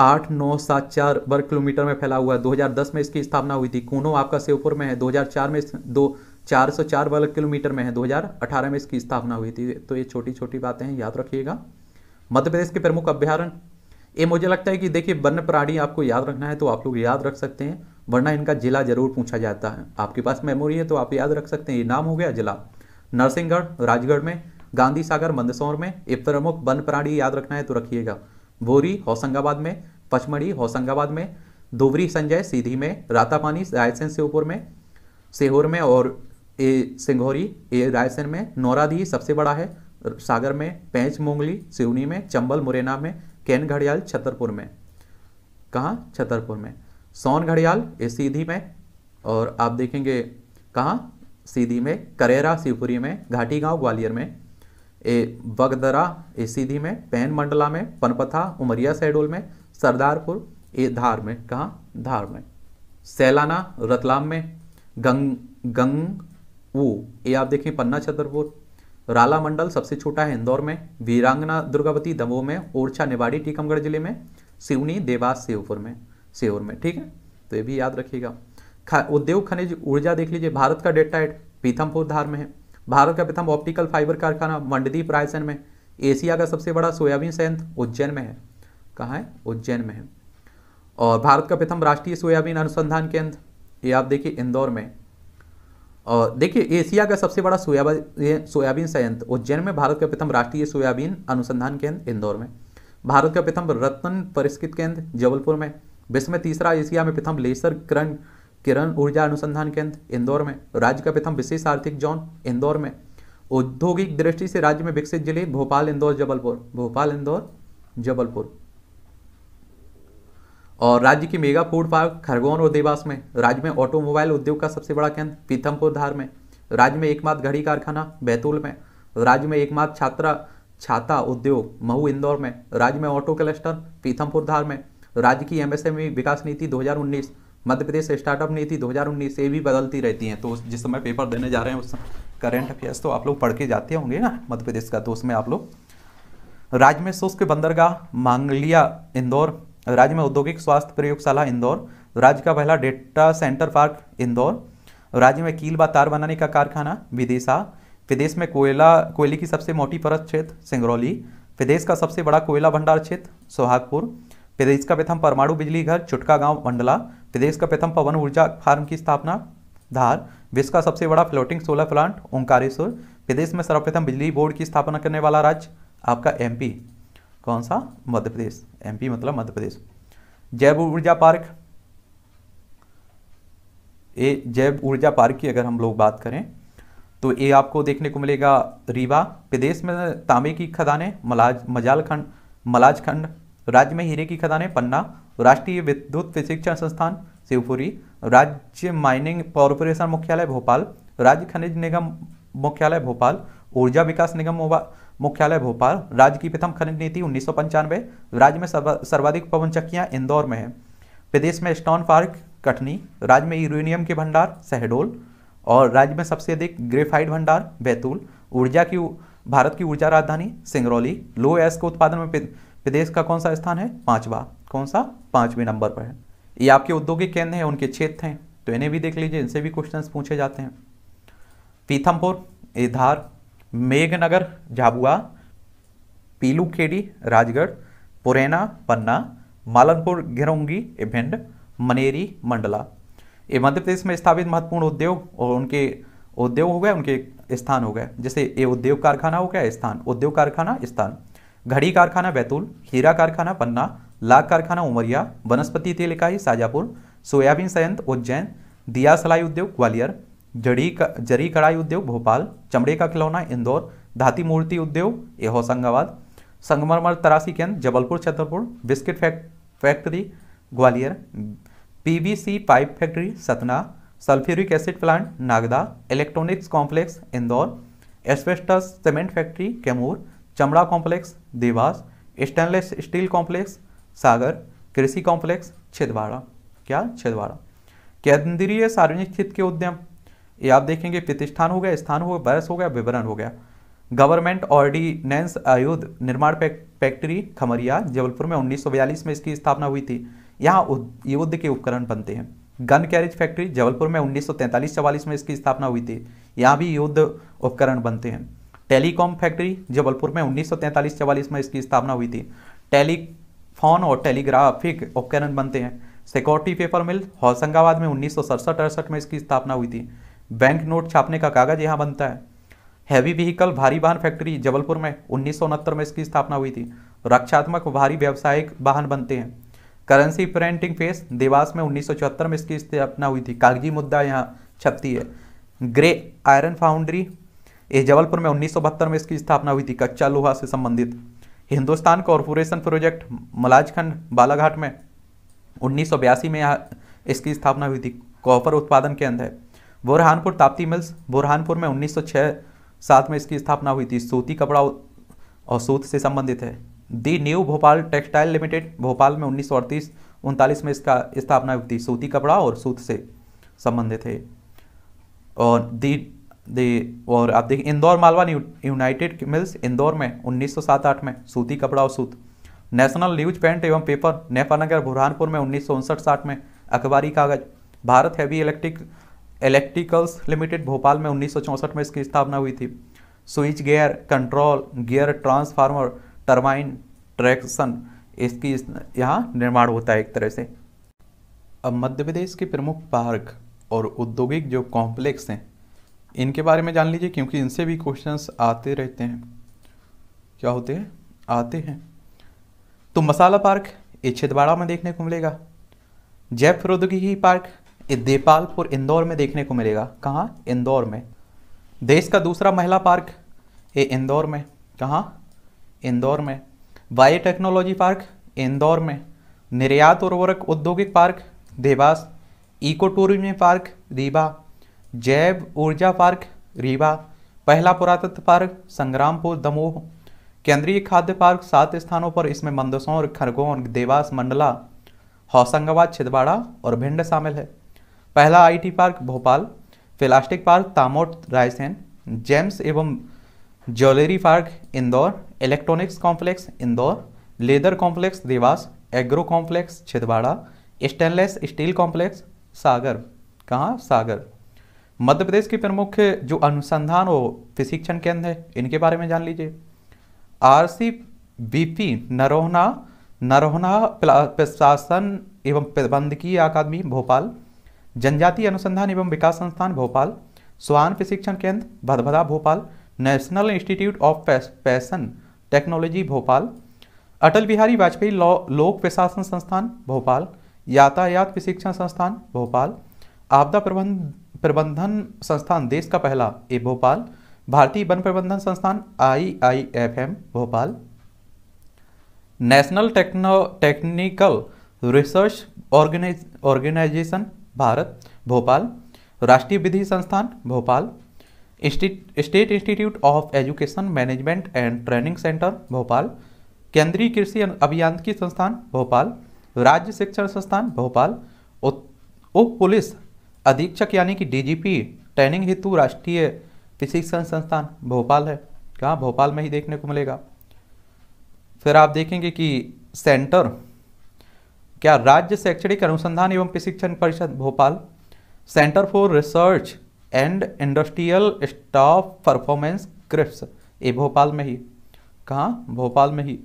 आठ नौ सात चार वर्ग किलोमीटर में फैला हुआ है 2010 में इसकी स्थापना हुई थी कूनो आपका श्योपुर में है 2004 में दो चार सौ चार वर्ग किलोमीटर में है 2018 में इसकी स्थापना हुई थी तो ये छोटी छोटी बातें हैं याद रखिएगा मध्य प्रदेश के प्रमुख अभ्यारण ये मुझे लगता है कि देखिए वन्य प्राणी आपको याद रखना है तो आप लोग याद रख सकते हैं वरना इनका जिला जरूर पूछा जाता है आपके पास मेमोरी है तो आप याद रख सकते हैं ये नाम हो गया जिला नरसिंहगढ़ राजगढ़ में गांधी सागर मंदसौर में ये प्रमुख वन प्राणी याद रखना है तो रखिएगा भोरी होशंगाबाद में पचमढ़ी होशंगाबाद में धुबरी संजय सीधी में रातापानी रायसेन श्योपुर में सीहोर में और ए सिंघोरी ए रायसेन में नौरादी सबसे बड़ा है सागर में पैंच मोंगली सिवनी में चंबल मुरैना में कैन घड़ियाल छतरपुर में कहाँ छतरपुर में सोन घड़ियाल ये सीधी में और आप देखेंगे कहाँ सीधी में करेरा शिवपुरी में घाटी गांव ग्वालियर में ए बगदरा ए सीधी में पैन मंडला में पनपथा उमरिया सैडोल में सरदारपुर ए धार में कहाँ धार में सैलाना रतलाम में गंग गंग वो ये आप देखें पन्ना छतरपुर राला मंडल सबसे छोटा है इंदौर में वीरांगना दुर्गावती दमोह में ओरछा निवाड़ी टीकमगढ़ जिले में सिवनी देवास सेवपुर में सेवर में ठीक है तो ये भी याद रखिएगा उद्योग खनिज ऊर्जा देख लीजिए भारत का डेटा एट पीथमपुर धार में है भारत का प्रथम ऑप्टिकल फाइबर कारखाना मंडदीप रायसेन में एशिया का सबसे बड़ा सोयाबीन संयंत्र उज्जैन में है कहाँ है उज्जैन में है और भारत का प्रथम राष्ट्रीय सोयाबीन अनुसंधान केंद्र ये आप देखिए इंदौर में और देखिए एशिया का सबसे बड़ा सोयाबीन सोयाबीन संयंत्र उज्जैन में भारत का प्रथम राष्ट्रीय सोयाबीन अनुसंधान केंद्र इंदौर में भारत का प्रथम रत्न परिष्कृत केंद्र जबलपुर में विश्व में तीसरा एशिया में प्रथम लेसर किरण किरण ऊर्जा अनुसंधान केंद्र इंदौर में राज्य का प्रथम विशेष आर्थिक जोन इंदौर में औद्योगिक दृष्टि से राज्य में विकसित जिले भोपाल इंदौर जबलपुर भोपाल इंदौर जबलपुर और राज्य की मेगा फूड पार्क खरगोन और देवास में राज्य में ऑटोमोबाइल उद्योग का सबसे बड़ा केंद्र पीथमपुर धार में राज्य में एकमात्र घड़ी कारखाना बैतूल में राज्य में एकमात्र छात्रा छाता उद्योग महू इंदौर में राज्य में ऑटो क्लस्टर पीथमपुर धार में राज्य की एमएसएमई e विकास नीति 2019 मध्य प्रदेश स्टार्टअप नीति 2019 ये भी बदलती रहती हैं तो जिस समय पेपर देने जा रहे हैं उस करेंट अफेयर्स तो आप लोग पढ़ के जाते होंगे ना मध्य प्रदेश का तो उसमें आप लोग राज्य में शुष्क बंदरगाह मांगलिया इंदौर राज्य में औद्योगिक स्वास्थ्य प्रयोगशाला इंदौर राज्य का पहला डेटा सेंटर पार्क इंदौर राज्य में कील व तार बनाने का कारखाना विदिशा विदेश में कोयला कोयले की सबसे मोटी परत क्षेत्र सिंगरौली विदेश का सबसे बड़ा कोयला भंडार क्षेत्र सोहागपुर विदेश का प्रथम परमाणु बिजली घर चुटका गांव मंडला विदेश का प्रथम पवन ऊर्जा फार्म की स्थापना धार विश्व का सबसे बड़ा फ्लोटिंग सोलर प्लांट ओंकारेश्वर विदेश में सर्वप्रथम बिजली बोर्ड की स्थापना करने वाला राज्य आपका एमपी कौन सा मध्य प्रदेश एमपी मतलब मध्य प्रदेश जैव ऊर्जा पार्क ए जैव ऊर्जा पार्क की अगर हम लोग बात करें तो ये आपको देखने को मिलेगा रीवा प्रदेश में तांबे की खदानें मलाज मजालखंड मलाजखंड राज्य में हीरे की खदानें पन्ना राष्ट्रीय विद्युत प्रशिक्षण संस्थान शिवपुरी राज्य माइनिंग कॉरपोरेशन मुख्यालय भोपाल राज्य खनिज निगम मुख्यालय भोपाल ऊर्जा विकास निगम मुख्यालय भोपाल राज्य की प्रथम खनिज नीति उन्नीस राज्य में सर्वाधिक पवन चक्कियां इंदौर में है प्रदेश में स्टोन पार्क कटनी राज्य में यूरेनियम के भंडार सहडोल और राज्य में सबसे अधिक ग्रेफाइट भंडार बैतूल ऊर्जा की भारत की ऊर्जा राजधानी सिंगरौली लो एस के उत्पादन में प्रदेश का कौन सा स्थान है पांचवा कौन सा पांचवें नंबर पर है ये आपके औद्योगिक केंद्र हैं उनके क्षेत्र हैं तो इन्हें भी देख लीजिए इनसे भी क्वेश्चन पूछे जाते हैं पीथमपुर इधार मेघनगर झाबुआ पीलूखेड़ी राजगढ़ पुरैना पन्ना मालनपुर घेरोंगी भिंड मनेरी मंडला ये मध्य प्रदेश में स्थापित महत्वपूर्ण उद्योग और उनके उद्योग हो गए उनके स्थान हो गए जैसे ये उद्योग कारखाना हो गया स्थान उद्योग कारखाना स्थान घड़ी कारखाना बैतूल हीरा कारखाना पन्ना लाख कारखाना उमरिया वनस्पति तेल इकाई साजापुर सोयाबीन संयंत्र उज्जैन दिया सलाई उद्योग ग्वालियर जड़ी का जरी कढ़ाई उद्योग भोपाल चमड़े का खिलौना इंदौर धाती मूर्ति उद्योग ए होशंगाबाद संगमरमर तरासी केंद्र Jabalpur Chhatarpur biscuit factory Gwalior PVC pipe factory Satna sulphuric acid plant Nagda electronics complex Indore asbestos cement factory Kaimur चमड़ा complex Dewas stainless steel complex Sagar कृषि कॉम्प्लेक्स छिदवाड़ा क्या छिदवाड़ा केंद्रीय सार्वजनिक क्षेत्र के उद्यम ये आप देखेंगे प्रतिष्ठान हो गया स्थान हो गया वर्ष हो गया विवरण हो गया गवर्नमेंट ऑर्डिनेंस आयुध निर्माण फैक्ट्री खमरिया जबलपुर में 1942 में इसकी स्थापना हुई थी यहाँ युद्ध के उपकरण बनते हैं गन कैरेज फैक्ट्री जबलपुर में 1943 सौ में इसकी स्थापना हुई थी यहाँ भी युद्ध उपकरण बनते हैं टेलीकॉम फैक्ट्री जबलपुर में 1943 सौ में इसकी स्थापना हुई थी टेलीफोन और टेलीग्राफिक उपकरण बनते हैं सिक्योरिटी पेपर मिल होशंगाबाद में उन्नीस सौ में इसकी स्थापना हुई थी बैंक नोट छापने का कागज यहाँ बनता है हैवी व्हीकल भारी वाहन फैक्ट्री जबलपुर में उन्नीस में इसकी स्थापना हुई थी रक्षात्मक भारी व्यावसायिक वाहन बनते हैं करेंसी प्रिंटिंग फेस देवास में उन्नीस में इसकी स्थापना हुई थी कागजी मुद्दा यहाँ छपती है ग्रे आयरन फाउंड्री ये जबलपुर में उन्नीस में इसकी स्थापना हुई थी कच्चा लोहा से संबंधित हिंदुस्तान कॉरपोरेशन प्रोजेक्ट मलाजखंड बालाघाट में उन्नीस में यहाँ इसकी स्थापना हुई थी कॉपर उत्पादन के अंदर बुरहानपुर ताप्ती मिल्स बुरहानपुर में 1906 सात में इसकी स्थापना हुई थी सूती कपड़ा और सूत से संबंधित है the new Bhopal textile limited Bhopal में उन्नीस सौ उनतालीस में इसका स्थापना हुई थी सूती कपड़ा और सूत से संबंधित है और दी दी और आप देखिए इंदौर मालवा यूनाइटेड मिल्स इंदौर में सात आठ में सूती कपड़ा और सूत नेशनल न्यूज पेंट एवं पेपर नेपानगर बुरहानपुर में उन्नीस सौ में अखबारी कागज Bharat heavy electric electricals limited Bhopal में उन्नीस में इसकी स्थापना हुई थी switch gear control gear transformer turbine traction इसकी इस यहाँ निर्माण होता है एक तरह से अब मध्य प्रदेश के प्रमुख पार्क और औद्योगिक जो कॉम्प्लेक्स हैं इनके बारे में जान लीजिए क्योंकि इनसे भी क्वेश्चंस आते रहते हैं क्या होते हैं आते हैं तो मसाला पार्क ये छिदवाड़ा में देखने को मिलेगा जैव प्रौद्योगिकी पार्क देपालपुर इंदौर में देखने को मिलेगा कहाँ इंदौर में देश का दूसरा महिला पार्क ये इंदौर में कहाँ इंदौर में बायो टेक्नोलॉजी पार्क इंदौर में निर्यात उर्वरक औद्योगिक park Dewas eco tourism park Rewa जैव ऊर्जा पार्क रीवा पहला पुरातत्व पार्क संग्रामपुर दमोह केंद्रीय खाद्य पार्क सात स्थानों पर इसमें मंदसौर खरगोन देवास मंडला होशंगाबाद छिदवाड़ा और भिंड शामिल है पहला IT park Bhopal plastic park Tamot Raisen gems एवं jewellery park Indore electronics complex Indore leather complex Dewas agro complex Chhindwara stainless steel complex Sagar कहाँ सागर मध्य प्रदेश के प्रमुख जो अनुसंधान और प्रशिक्षण केंद्र है इनके बारे में जान लीजिए R C B P Noronha Noronha प्रशासन एवं प्रबंधकीय अकादमी भोपाल जनजातीय अनुसंधान एवं विकास संस्थान भोपाल स्वान प्रशिक्षण केंद्र Bhadbhada Bhopal national institute of fashion technology Bhopal Atal Bihari Vajpayee लोक प्रशासन संस्थान भोपाल यातायात प्रशिक्षण संस्थान भोपाल आपदा प्रबंध प्रबंधन संस्थान देश का पहला ए भोपाल भारतीय वन प्रबंधन संस्थान I I F M Bhopal national techno technical research organisation Bharat Bhopal राष्ट्रीय विधि संस्थान Bhopal state institute of education management and training centre Bhopal केंद्रीय कृषि अभियांत्रिकी संस्थान भोपाल राज्य शिक्षण संस्थान भोपाल उप पुलिस अधीक्षक यानी कि डीजीपी ट्रेनिंग हेतु राष्ट्रीय प्रशिक्षण संस्थान भोपाल है कहाँ भोपाल में ही देखने को मिलेगा फिर आप देखेंगे कि सेंटर क्या राज्य शैक्षणिक अनुसंधान एवं प्रशिक्षण परिषद Bhopal centre for research and industrial staff performance क्रिप्स ये भोपाल में ही कहाँ भोपाल में ही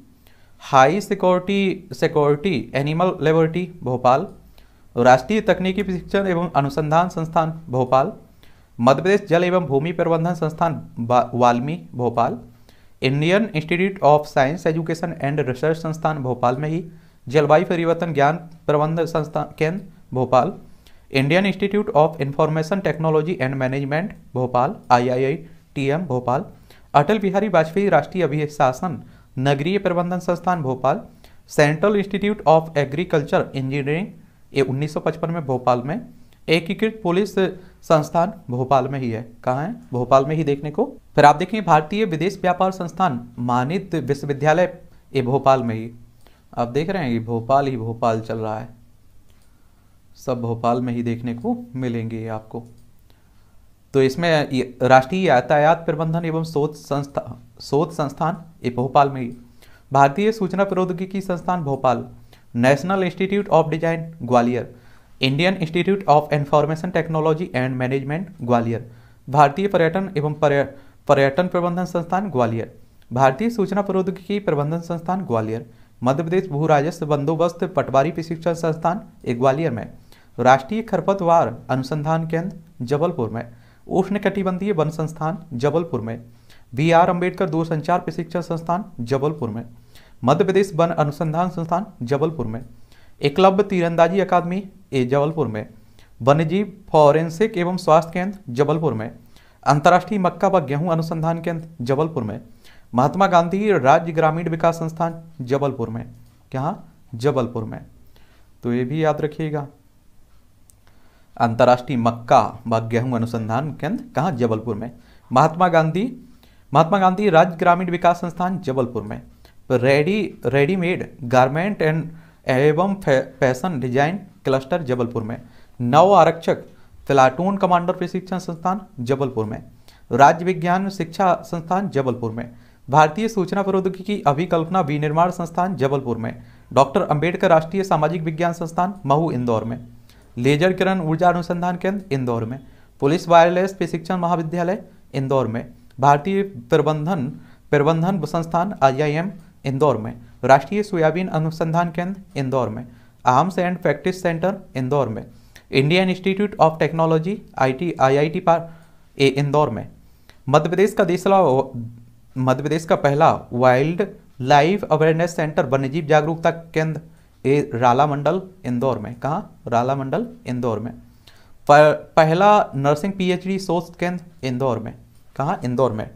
high security security animal laboratory Bhopal राष्ट्रीय तकनीकी प्रशिक्षण एवं अनुसंधान संस्थान भोपाल मध्य प्रदेश जल एवं भूमि प्रबंधन संस्थान WALMI Bhopal Indian institute of science education and research संस्थान भोपाल में ही जलवायु परिवर्तन ज्ञान प्रबंध संस्थान केंद्र Bhopal Indian institute of information technology and management Bhopal IITM Bhopal Atal Bihari Vajpayee राष्ट्रीय अभिशासन नगरीय प्रबंधन संस्थान Bhopal central institute of agriculture engineering ये 1955 में भोपाल में एकीकृत पुलिस संस्थान भोपाल में ही है कहाँ है भोपाल में ही देखने को फिर आप देखें भारतीय विदेश व्यापार संस्थान मानित विश्वविद्यालय ये भोपाल में ही आप देख रहे हैं कि भोपाल ही भोपाल चल रहा है सब भोपाल में ही देखने को मिलेंगे आपको तो इसमें राष्ट्रीय यातायात प्रबंधन एवं शोध संस्था शोध संस्थान ये भोपाल में ही भारतीय सूचना प्रौद्योगिकी संस्थान Bhopal national institute of design Gwalior Indian institute of information technology and management Gwalior भारतीय पर्यटन एवं पर्यटन प्रबंधन संस्थान ग्वालियर भारतीय सूचना प्रौद्योगिकी प्रबंधन संस्थान ग्वालियर मध्य प्रदेश भू राजस्व बंदोबस्त पटवारी प्रशिक्षण संस्थान ग्वालियर में राष्ट्रीय खरपतवार अनुसंधान केंद्र जबलपुर में उष्ण कटिबंधीय वन संस्थान जबलपुर में बी आर अम्बेडकर दूरसंचार प्रशिक्षण संस्थान जबलपुर में मध्य प्रदेश वन अनुसंधान संस्थान जबलपुर में एकलव्य तीरंदाजी अकादमी ए जबलपुर में वन्यजीव फॉरेंसिक एवं स्वास्थ्य केंद्र जबलपुर में अंतर्राष्ट्रीय मक्का व गेहूं अनुसंधान केंद्र जबलपुर में महात्मा गांधी राज्य ग्रामीण विकास संस्थान जबलपुर में कहा जबलपुर में तो ये भी याद रखिएगा अंतर्राष्ट्रीय मक्का व गेहूं अनुसंधान केंद्र कहाँ जबलपुर में महात्मा गांधी महात्मा गांधी राज्य ग्रामीण विकास संस्थान जबलपुर में रेडी रेडीमेड गारमेंट एंड एवं फैशन डिजाइन क्लस्टर जबलपुर में नव आरक्षक प्लाटून कमांडर प्रशिक्षण संस्थान जबलपुर में राज्य विज्ञान शिक्षा संस्थान जबलपुर में भारतीय सूचना प्रौद्योगिकी अभिकल्पना विनिर्माण संस्थान जबलपुर में डॉक्टर अंबेडकर राष्ट्रीय सामाजिक विज्ञान संस्थान महू इंदौर में लेजर किरण ऊर्जा अनुसंधान केंद्र इंदौर में पुलिस वायरलेस प्रशिक्षण महाविद्यालय इंदौर में भारतीय प्रबंधन प्रबंधन संस्थान आई इंदौर में राष्ट्रीय सोयाबीन अनुसंधान केंद्र इंदौर में arms and practice centre Indore में Indian institute of technology T IIT A Indore में मध्य प्रदेश का तीसरा मध्य प्रदेश का पहला वाइल्ड लाइफ अवेयरनेस सेंटर वन्यजीव जागरूकता केंद्र ए राला मंडल इंदौर में कहाँ राला मंडल इंदौर में पहला नर्सिंग पीएचडी शोध केंद्र इंदौर में कहाँ इंदौर में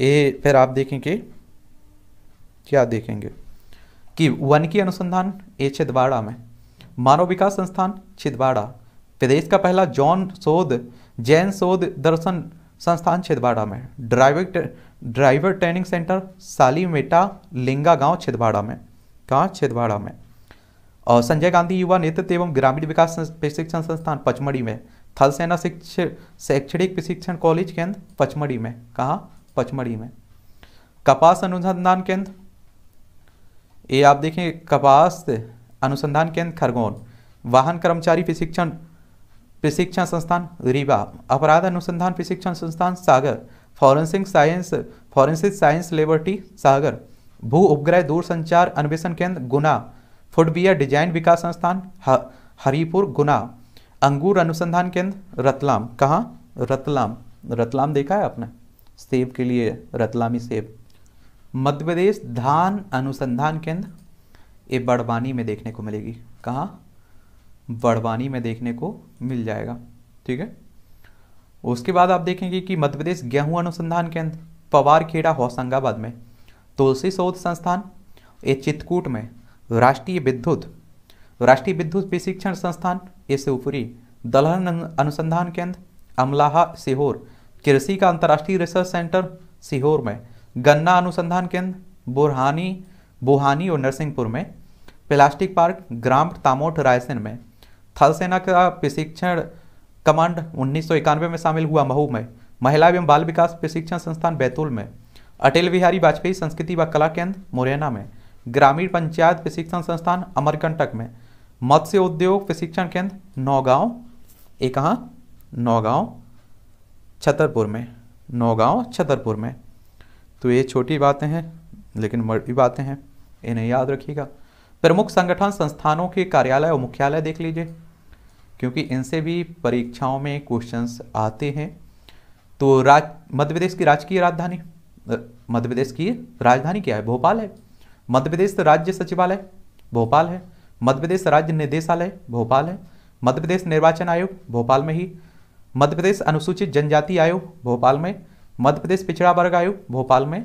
ए फिर आप देखेंगे क्या देखेंगे कि वन की अनुसंधान ए छिदवाड़ा में मानव विकास संस्थान छिदवाड़ा प्रदेश का पहला जॉन शोध जैन शोध दर्शन संस्थान छिदवाड़ा में ड्राइवर ड्राइवर ट्रेनिंग सेंटर सालीमेटा लिंगा गांव छिदवाड़ा में कहाँ छिदवाड़ा में और संजय गांधी युवा नेतृत्व एवं ग्रामीण विकास प्रशिक्षण संस्थान पचमढ़ी में थल सेना शैक्षणिक प्रशिक्षण कॉलेज केंद्र पचमढ़ी में कहाँ पचमढ़ी में कपास अनुसंधान केंद्र ये आप देखें कपास अनुसंधान केंद्र खरगोन वाहन कर्मचारी प्रशिक्षण प्रशिक्षण संस्थान रीवा अपराध अनुसंधान प्रशिक्षण संस्थान Sagar forensic science forensic science laboratory Sagar भू उपग्रह दूरसंचार अन्वेषण केंद्र गुना फुटबियर डिजाइन विकास संस्थान हरिपुर गुना अंगूर अनुसंधान केंद्र रतलाम कहाँ रतलाम रतलाम देखा है आपने सेब के लिए रतलामी सेब मध्य प्रदेश धान अनुसंधान केंद्र ये बड़वानी में देखने को मिलेगी कहाँ बड़वानी में देखने को मिल जाएगा ठीक है उसके बाद आप देखेंगे कि मध्य प्रदेश गेहूं अनुसंधान केंद्र पवार खेड़ा होशंगाबाद में तुलसी शोध संस्थान ये चित्रकूट में राष्ट्रीय विद्युत राष्ट्रीय विद्युत प्रशिक्षण संस्थान ये ऊपरी दलहन अनुसंधान केंद्र अमलाहा सीहोर कृषि का अंतर्राष्ट्रीय रिसर्च सेंटर सीहोर में गन्ना अनुसंधान केंद्र बुरहानी बुहानी और नरसिंहपुर में प्लास्टिक पार्क ग्राम तामोट रायसेन में थल सेना का प्रशिक्षण कमांड उन्नीस में शामिल हुआ महू में महिला एवं बाल विकास प्रशिक्षण संस्थान बैतूल में अटल बिहारी वाजपेयी संस्कृति व कला केंद्र मुरैना में ग्रामीण पंचायत प्रशिक्षण संस्थान अमरकंटक में मत्स्य उद्योग प्रशिक्षण केंद्र नौगांव ये कहाँ नौगांव छतरपुर में नौगांव छतरपुर में तो ये छोटी बातें हैं लेकिन बड़ी बातें हैं इन्हें याद रखिएगा प्रमुख संगठन संस्थानों के कार्यालय और मुख्यालय देख लीजिए क्योंकि इनसे भी परीक्षाओं में क्वेश्चंस आते हैं तो राज मध्य प्रदेश की राजकीय राजधानी मध्य प्रदेश की राजधानी क्या है भोपाल है मध्य प्रदेश राज्य सचिवालय भोपाल है मध्य प्रदेश राज्य निदेशालय भोपाल है मध्य प्रदेश निर्वाचन आयोग भोपाल में ही मध्य प्रदेश अनुसूचित जनजाति आयोग भोपाल में मध्य प्रदेश पिछड़ा वर्ग आयोग भोपाल में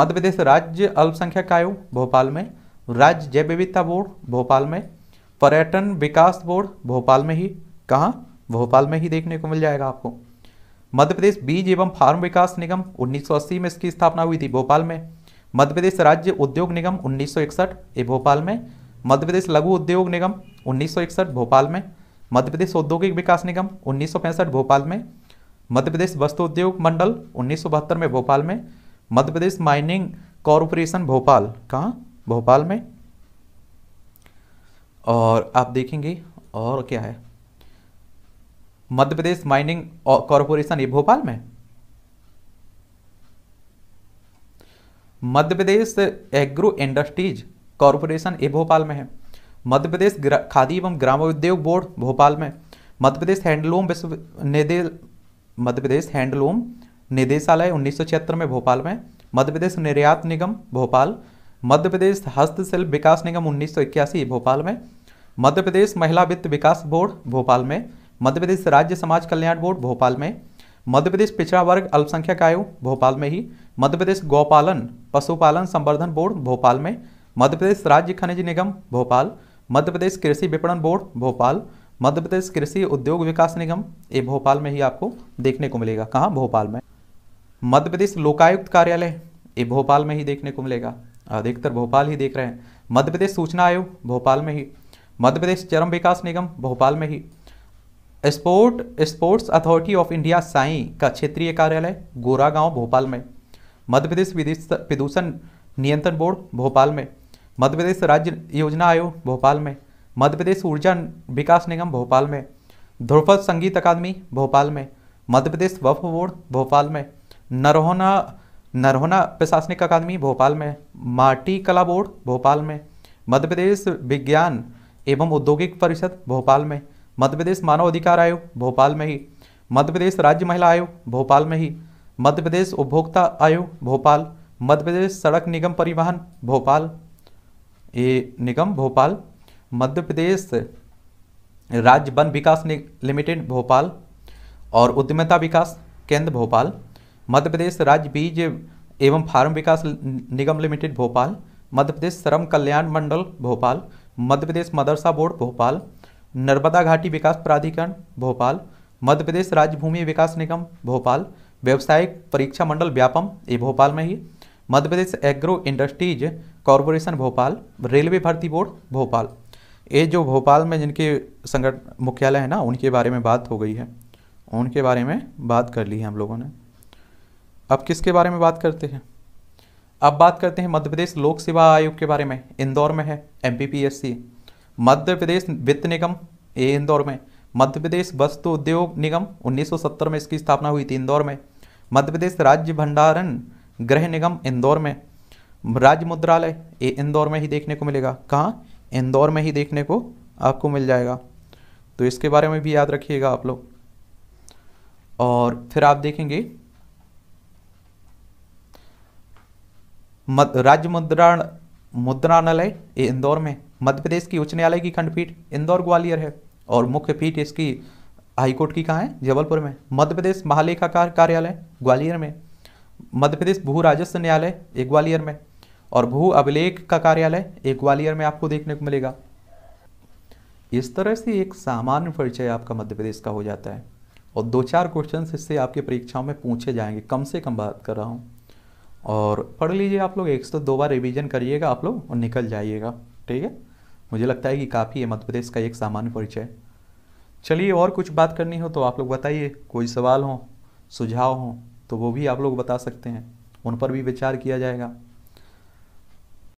मध्य प्रदेश राज्य अल्पसंख्यक आयोग भोपाल में राज्य जैव विविधता बोर्ड भोपाल में पर्यटन विकास बोर्ड भोपाल में ही कहाँ भोपाल में ही देखने को मिल जाएगा आपको मध्य प्रदेश बीज एवं फार्म विकास निगम 1980 में इसकी स्थापना हुई थी भोपाल में मध्य प्रदेश राज्य उद्योग निगम 1961 इकसठ भोपाल में मध्य प्रदेश लघु उद्योग निगम 1961 भोपाल में मध्य प्रदेश औद्योगिक विकास निगम उन्नीस भोपाल में मध्य प्रदेश वस्तु उद्योग मंडल उन्नीस में भोपाल में मध्य प्रदेश माइनिंग कॉरपोरेशन भोपाल कहाँ भोपाल में और आप देखेंगे और क्या है मध्य प्रदेश माइनिंग कॉरपोरेशन ये भोपाल में Madhya Pradesh agro industries corporation ये भोपाल में है मध्य प्रदेश खादी एवं ग्रामोद्योग बोर्ड भोपाल में मध्य प्रदेश हैंडलूम विश्व निदे मध्य प्रदेश हैंडलूम निदेशालय उन्नीस में भोपाल में मध्य प्रदेश निर्यात निगम भोपाल मध्य प्रदेश हस्तशिल्प विकास निगम उन्नीस भोपाल में मध्य प्रदेश महिला वित्त विकास बोर्ड भोपाल में मध्य प्रदेश राज्य समाज कल्याण बोर्ड भोपाल में मध्य प्रदेश पिछड़ा वर्ग अल्पसंख्यक आयोग भोपाल में ही मध्य प्रदेश गौपालन पशुपालन संवर्धन बोर्ड भोपाल में मध्य प्रदेश राज्य खनिज निगम भोपाल मध्य प्रदेश कृषि विपणन बोर्ड भोपाल मध्य प्रदेश कृषि उद्योग विकास निगम ये भोपाल में ही आपको देखने को मिलेगा कहाँ भोपाल में मध्य प्रदेश लोकायुक्त कार्यालय ये भोपाल में ही देखने को मिलेगा अधिकतर भोपाल ही देख रहे हैं मध्य प्रदेश सूचना आयोग भोपाल में ही मध्य प्रदेश चरम विकास निगम भोपाल में ही sport sports authority of India SAI का क्षेत्रीय कार्यालय गोरागांव भोपाल में मध्य प्रदेश प्रदूषण नियंत्रण बोर्ड भोपाल में मध्य प्रदेश राज्य योजना आयोग भोपाल में मध्य प्रदेश ऊर्जा विकास निगम भोपाल में ध्रुपद संगीत अकादमी भोपाल में मध्य प्रदेश वफ बोर्ड भोपाल में नरोहना नरहोना प्रशासनिक अकादमी भोपाल में माटी कला बोर्ड भोपाल में मध्य प्रदेश विज्ञान एवं औद्योगिक परिषद भोपाल में मध्य प्रदेश मानव अधिकार आयोग भोपाल में ही मध्य प्रदेश राज्य महिला आयोग भोपाल में ही मध्य प्रदेश उपभोक्ता आयोग भोपाल मध्य प्रदेश सड़क निगम परिवहन भोपाल ये निगम भोपाल मध्य प्रदेश राज्य वन विकास निग लिमिटेड भोपाल और उद्यमिता विकास केंद्र भोपाल मध्य प्रदेश राज्य बीज एवं फार्म विकास निगम लिमिटेड भोपाल मध्य प्रदेश श्रम कल्याण मंडल भोपाल मध्य प्रदेश मदरसा बोर्ड भोपाल नर्मदा घाटी विकास प्राधिकरण भोपाल मध्य प्रदेश राज्य भूमि विकास निगम भोपाल व्यावसायिक परीक्षा मंडल व्यापम ये भोपाल में ही Madhya Pradesh agro industries corporation Bhopal railway भर्ती बोर्ड भोपाल ये जो भोपाल में जिनके संगठन मुख्यालय है ना उनके बारे में बात हो गई है उनके बारे में बात कर ली है हम लोगों ने अब किसके बारे में बात करते हैं अब बात करते हैं मध्य प्रदेश लोक सेवा आयोग के बारे में इंदौर में है एम मध्य प्रदेश वित्त निगम ए इंदौर में मध्य प्रदेश वस्तु उद्योग निगम 1970 में इसकी स्थापना हुई थी इंदौर में मध्य प्रदेश राज्य भंडारण गृह निगम इंदौर में राज्य मुद्रालय ए इंदौर में ही देखने को मिलेगा कहाँ इंदौर में ही देखने को आपको मिल जाएगा तो इसके बारे में भी याद रखिएगा आप लोग और फिर आप देखेंगे राज्य मुद्रा मुद्रालय इंदौर में मध्य प्रदेश की उच्च न्यायालय की खंडपीठ इंदौर ग्वालियर है और मुख्य पीठ इसकी हाईकोर्ट की कहाँ है जबलपुर में मध्य प्रदेश महालेखाकार कार्यालय ग्वालियर में मध्य प्रदेश भू राजस्व न्यायालय एक ग्वालियर में और भू अभिलेख का कार्यालय एक ग्वालियर में आपको देखने को मिलेगा इस तरह से एक सामान्य परिचय आपका मध्य प्रदेश का हो जाता है और दो चार क्वेश्चन इससे आपके परीक्षाओं में पूछे जाएंगे कम से कम बात कर रहा हूँ और पढ़ लीजिए आप लोग एक से तो दो बार रिवीजन करिएगा आप लोग और निकल जाइएगा ठीक है मुझे लगता है कि काफ़ी है मध्य प्रदेश का एक सामान्य परिचय चलिए और कुछ बात करनी हो तो आप लोग बताइए कोई सवाल हो सुझाव हो तो वो भी आप लोग बता सकते हैं उन पर भी विचार किया जाएगा